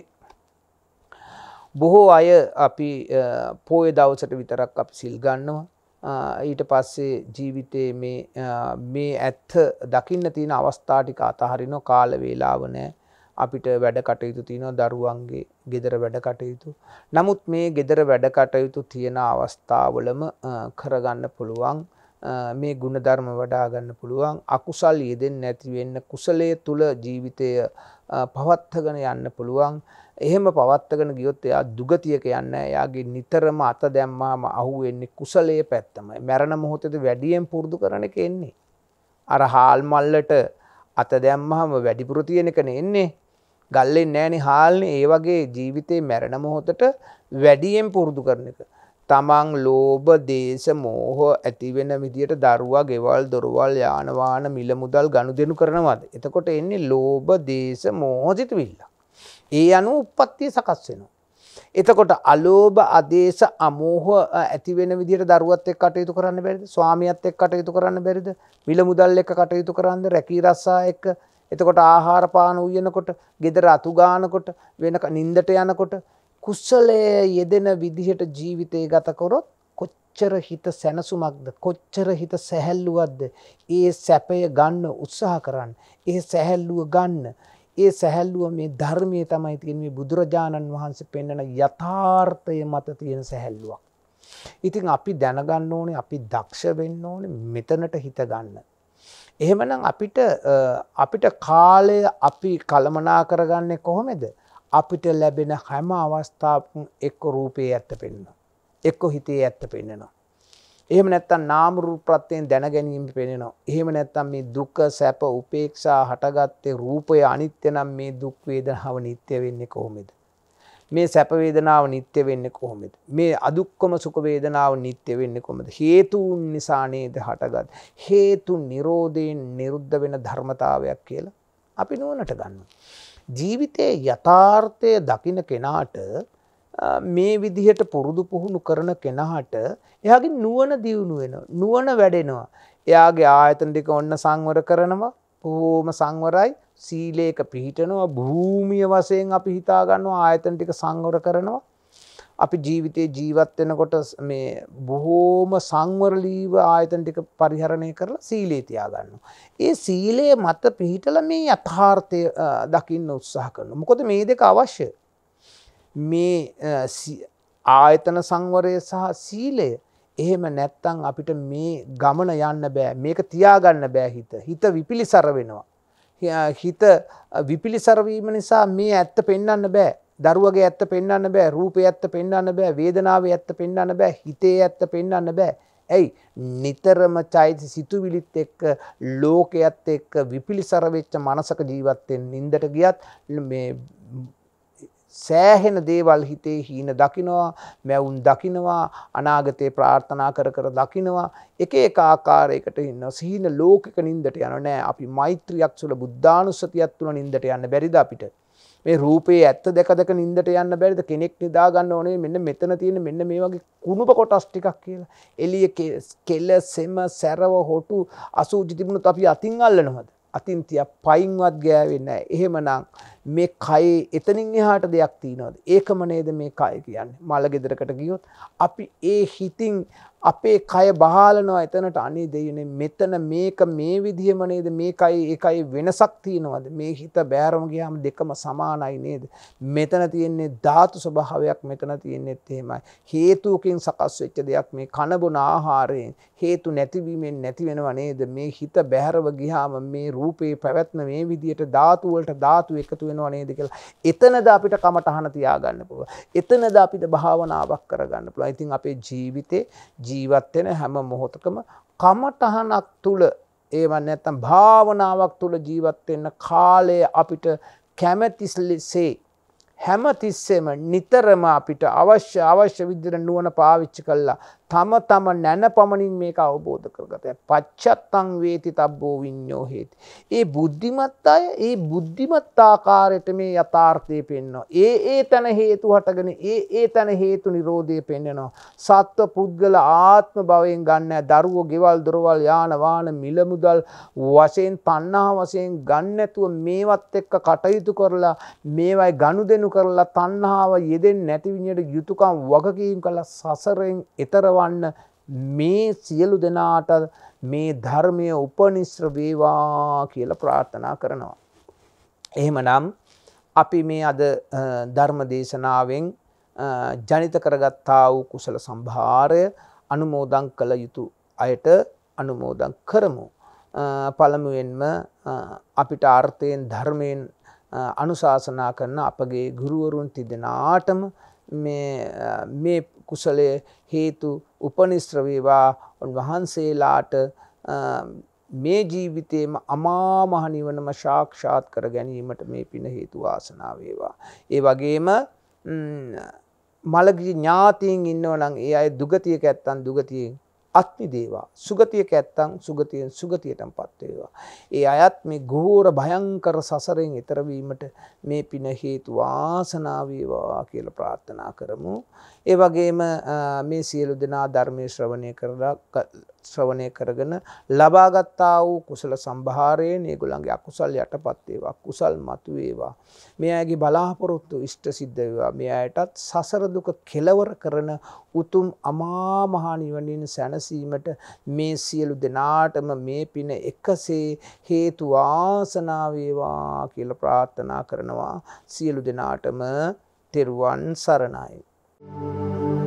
බොහෝ අය අපි පෝය දවසට විතරක් අප සිල්ගන්නවා ඊට පස්සේ ජීවිතයේ මේ ඇත්ත දකින්න තියෙන අවස්ථාටික අතහරිනො කාල වේලාව නෑ අපිට වැඩ කටයුතු තියෙන දරුවන්ගේ ගෙදර වැඩ කටයුතු නමුත් මේ ගෙදර වැඩ කටයුතු තියෙන අවස්ථාවලම කරගන්න පුළුවන් මේ ගුණධර්ම වඩා ගන්න පුළුවන් අකුසල් යෙදෙන් නැතිවෙන්න කුසලය තුළ ජීවිතය පවත්හගෙන යන්න පුළුවන් එහෙම පවත්තගෙන ගියොත් එයා දුගතියක යන්න එයාගේ නිතරම අත දැම්මාම අහුවෙන්නේ කුසලයේ පැත්තමයි මැරණ මොහොතද වැඩියෙන් පුරුදු කරන එක එන්නේ. අර හාල්මල්ලට අත දැම්මහම වැඩිපුර තියෙන එකන එන්නේ ගල්ලෙන් නෑනි හාල්න ඒ වගේ ජීවිතේ මැරණ මොහොතට වැඩියෙන් පුරුදු කරන එක. තමන් ලෝභ දේශ මෝහ ඇතිවෙන විදියට දරුවා ගෙවල් දොරවල් යානවාන මිල මුදල් ගනුදෙනු කරනවාද. එතකොට එන්නේ ලෝභ දේශ මෝහසිතවිල්ල. ඒ අනු උපත්තිය සකස් වෙනවා. එතකොට අලෝභ අදේශ අමෝහ ඇතිවෙන විදිට දරුවත් එක් කටයුතු කරන්න බැරිද ස්වාමියත් එක් කටයුතු කරන්න බැරිද මිල මුදල් එක කටයුතු කරන්න රැකී රස්සා එක්ක එතකොට ආහාරපාන වයනකොට ගෙදර අතුගානකොට වෙන නින්දට යනකොට කුස්සලය යෙදෙන විදිහට ජීවිතය ගතකොරොත් කොච්චර හිත සැනසුමක්ද කොච්චර හිත සැහැල්ලුවක්ද ඒ සැපය ගන්න උත්සාහ කරන්න ඒ සැහැල්ලුව ගන්න ඒ සැහැල්ලුව මේ ධර්මය තමයි තියෙන මේ බුදුරජාණන් වහන්සේ පෙන්වන යථාර්ථය මත තියෙන සැහැල්ලුවක්. ඉතින් අපි දැනගන්න ඕනේ අපි දක්ෂ වෙන්න ඕනේ මෙතනට හිත ගන්න. එහෙමනම් අපිට අපිට කාලය අපි කළමනා කරගන්නේ කොහොමද? අපිට ලැබෙන හැම අවස්ථාව එක්ක රූපයේ ඇත්ත පෙන්න්න. එක්කො හිතේ ඇත්ත පෙන්න්නනවා. එහෙම නැත්තම් නාම රූප ප්‍රත්‍යයෙන් දැන ගැනීම පෙන්වනවා. එහෙම නැත්තම් මේ දුක, සැප, උපේක්ෂා හටගත්තේ රූපය අනිත්‍ය නම් මේ දුක් වේදනාව නිට්ටය වෙන්නේ කොහොමද? මේ සැප වේදනාව නිට්ටය වෙන්නේ කොහොමද? මේ අදුක්කම සුඛ වේදනාව නිට්ටය වෙන්නේ කොහොමද? හේතුන් නිසා නේද හටගත්. හේතු නිරෝධයෙන් නිරුද්ධ වෙන ධර්මතාවයක් කියලා අපි නුවණට ගන්නවා. ජීවිතයේ යථාර්ථය දකින කෙනාට මේ විදිහට පුරුදු පුහුණු කරන කෙනහට එයාගේ නුවන දියුණු වෙන නුවන වැඩෙනවා. එයාගේ ආයතන ටික ඔන්න සංවර කරනවා පොහෝම සංවරයි සීලේක පිහිටනවා භූමිය වසයෙන් අපි හිතාගන්නවා ආයතන ටික සංවර කරනවා අපි ජීවිතයේ ජීවත් වෙනකොට මේ බොහෝම සංවරලීව ආයතන ටික පරිහරණය කරලා සීලේ තියාගන්න. ඒ සීලය මත පිහිටලා මේ යථාර්ථය දකින්න උත්සාහ කරනවා. මොකද මේ දෙක අවශ්‍යයි. මේ ආයතන සංවරය සහ සීලය එහෙම නැත්තං අපිට මේ ගමන යන්න බෑ මේක තියාගන්න බෑ හිත හිත විපිලිසර වෙනවා. හිත විපිලිසරවීම නිසා මේ ඇත්ත පෙන්න්න බෑ දරුවගේ ඇත්ත පෙන්න්න බෑ රූපය ඇත්ත පෙන්න්න බෑ වේදනාව ඇත්ත පෙන්න්න බෑ හිතේ ඇත්ත පෙන්න්න බෑ ඇයි නිතරම චෛත සිතුවිලිත් එක්ක ලෝකයත් එක්ක විපිලි සරවෙච්ච මනසක ජීවත්තයෙන් නින්දට ගියත් මේ සෑහෙන දේවල් හිතේ හීන දකිනවා මැවුන් දකිනවා අනාගතයේ ප්‍රාර්ථනා කර කර දකිනවා එක එක ආකාරයකට ඉන්න සීන ලෝකක නින්දට යන නෑ අපි මෛත්‍රියක් සුල බුද්ධානුස්සතියක් තුළ නින්දට යන්න බැරිද අපිට මේ රූපේ ඇත්ත දෙකදක නින්දට යන්න බැරිද කෙනෙක් නිදාගන්න ඕනේ මෙන්න මෙතන තියෙන මෙන්න මේ වගේ කුණුප කොටස් ටිකක් කියලා එලිය කෙල්ල සෙම සැරව හොටු අසූජි තිබුණොත් අපි අතින් අල්ලනවද අතින් තියා පයින්වත් ගෑවෙන්නේ නැහැ එහෙමනම් මේ කයේ එතනින් එහාට දෙයක් තියනවාද ඒකම නේද මේ කය කියන්නේ මල ගෙදරකට ගියොත් අපි ඒ හිතින් අපේ කය බාලනවා එතනට අනේ දෙයනේ මෙතන මේක මේ විදිහම නේද මේකයි ඒකයි වෙනසක් තියෙනවද මේ හිත බෑරම ගියාම දෙකම සමානයි නේද මෙතන තියෙන්නේ ධාතු ස්වභාවයක් මෙතන තියෙන්නේත් එහෙමයි හේතුකින් සකස් වෙච්ච දෙයක් මේ කන බොන ආහාරයෙන් හේතු නැතිවීමෙන් නැති වෙනව නේද මේ හිත බෑරව ගියාම මේ රූපේ පැවැත්ම මේ විදිහට ධාතු වලට ධාතු එකතු වෙනව නේද කියලා එතනද අපිට කමටහන තියාගන්න පුළුවන් එතනද අපිට භාවනාවක් කරගන්න පුළුවන් ඉතින් අපේ ජීවිතේ ජීවත් වෙන හැම මොහොතකම කමටහනක් තුල ඒ වන්නේ නැත්නම් භාවනාවක් තුල ජීවත් වෙන්න කාලය අපිට කැමැතිසේ හැම තිස්සෙම නිතරම අපිට අවශ්‍ය අවශ්‍ය විදිර නුවන පාවිච්චි කල්ලා තම තම නැන පමණින් මේක අවබෝධ කරගතය පච්චත්තං වේති තබ්බෝ විඤ්ඥෝ හේති. ඒ බුද්ධිමත් අය ඒ බුද්ධිමත්තාකාරයට මේ යථාර්ථය පෙන්නවා. ඒ ඒ තැන හේතු හටගෙන ඒ ඒ තැන හේතු නිරෝධය පෙන්න්නනවා. සත්ව පුද්ගල ආත්ම භවයෙන් ගන්න දරුවෝ ගෙවල් දොරවල් යානවාන මිලමුදල් වසයෙන් පන්නා වසයෙන් ගන්නඇතුව මේවත් එක්ක කටයුතු කරලා මේවයි ගණු දෙන දියුණු කරලා තණ්හාව යෙදෙන් නැතිවිනියට යුතුකම් වගකීම් කළ සසරෙන් එතරවන්න මේ සියලු දෙනාට මේ ධර්මය උපනිශ්‍ර වේවා කියල ප්‍රාර්ථනා කරනවා. එහෙම නම් අපි මේ අද ධර්ම දේශනාවෙන් ජනිත කරගත්තා වූ කුසල සම්භාරය අනුමෝදං කළ යුතු අයට අනුමෝදං කරමු. පළමුුවෙන්ම අපිට ආර්ථයෙන් ධර්මයෙන් අනුශාසනා කරන අපගේ ගුරුවරුන් තිදෙනාටම මේ කුසලය හේතු උපනිස්ත්‍රවේවා උන්වහන්සේලාට මේ ජීවිතයේම අමාමහනිවනම ශාක්ෂාත් කර ගැනීමට මේ පින හේතු වාසනාවේවා. ඒ වගේම මළගි ඥාතිීන් ඉන්නවනම් ඒ අය දුගතියක ඇත්තන් දුගතියෙන් අත්විදේවා සුගතියක ඇත්තං සුගතියෙන් සුගතියටමපත් වේවා. ඒ අයත් මේ ගෝර භයංකර සසරෙන් ඈතර වීමට මේ පින හේතු වාසනාව වේවා කියලා ප්‍රාර්ථනා කරමු. ඒ වගේම මේ සියලු දෙනා ධර්මය ශ්‍රවණය කරලා ශ්‍රවණය කරගෙන ලබාගත්තා වූ කුසල සම්භාරයෙන් ඒගොල්ලන්ගේ අකුසල් යටපත් වේවා කුසල් මතුවේවා මේ අයගේ බලාපොරොත්තු ඉෂ්ට සිද්ධ වේවා මේ අයටත් සසර දුක කෙලවර කරන උතුම් අමා මහ නිවනින් සැනසීමට මේ සියලු දෙනාටම මේ පින එකසේ හේතු වාසනා වේවා කියලා ප්‍රාර්ථනා කරනවා සියලු දෙනාටම තෙරුවන් සරණයි Música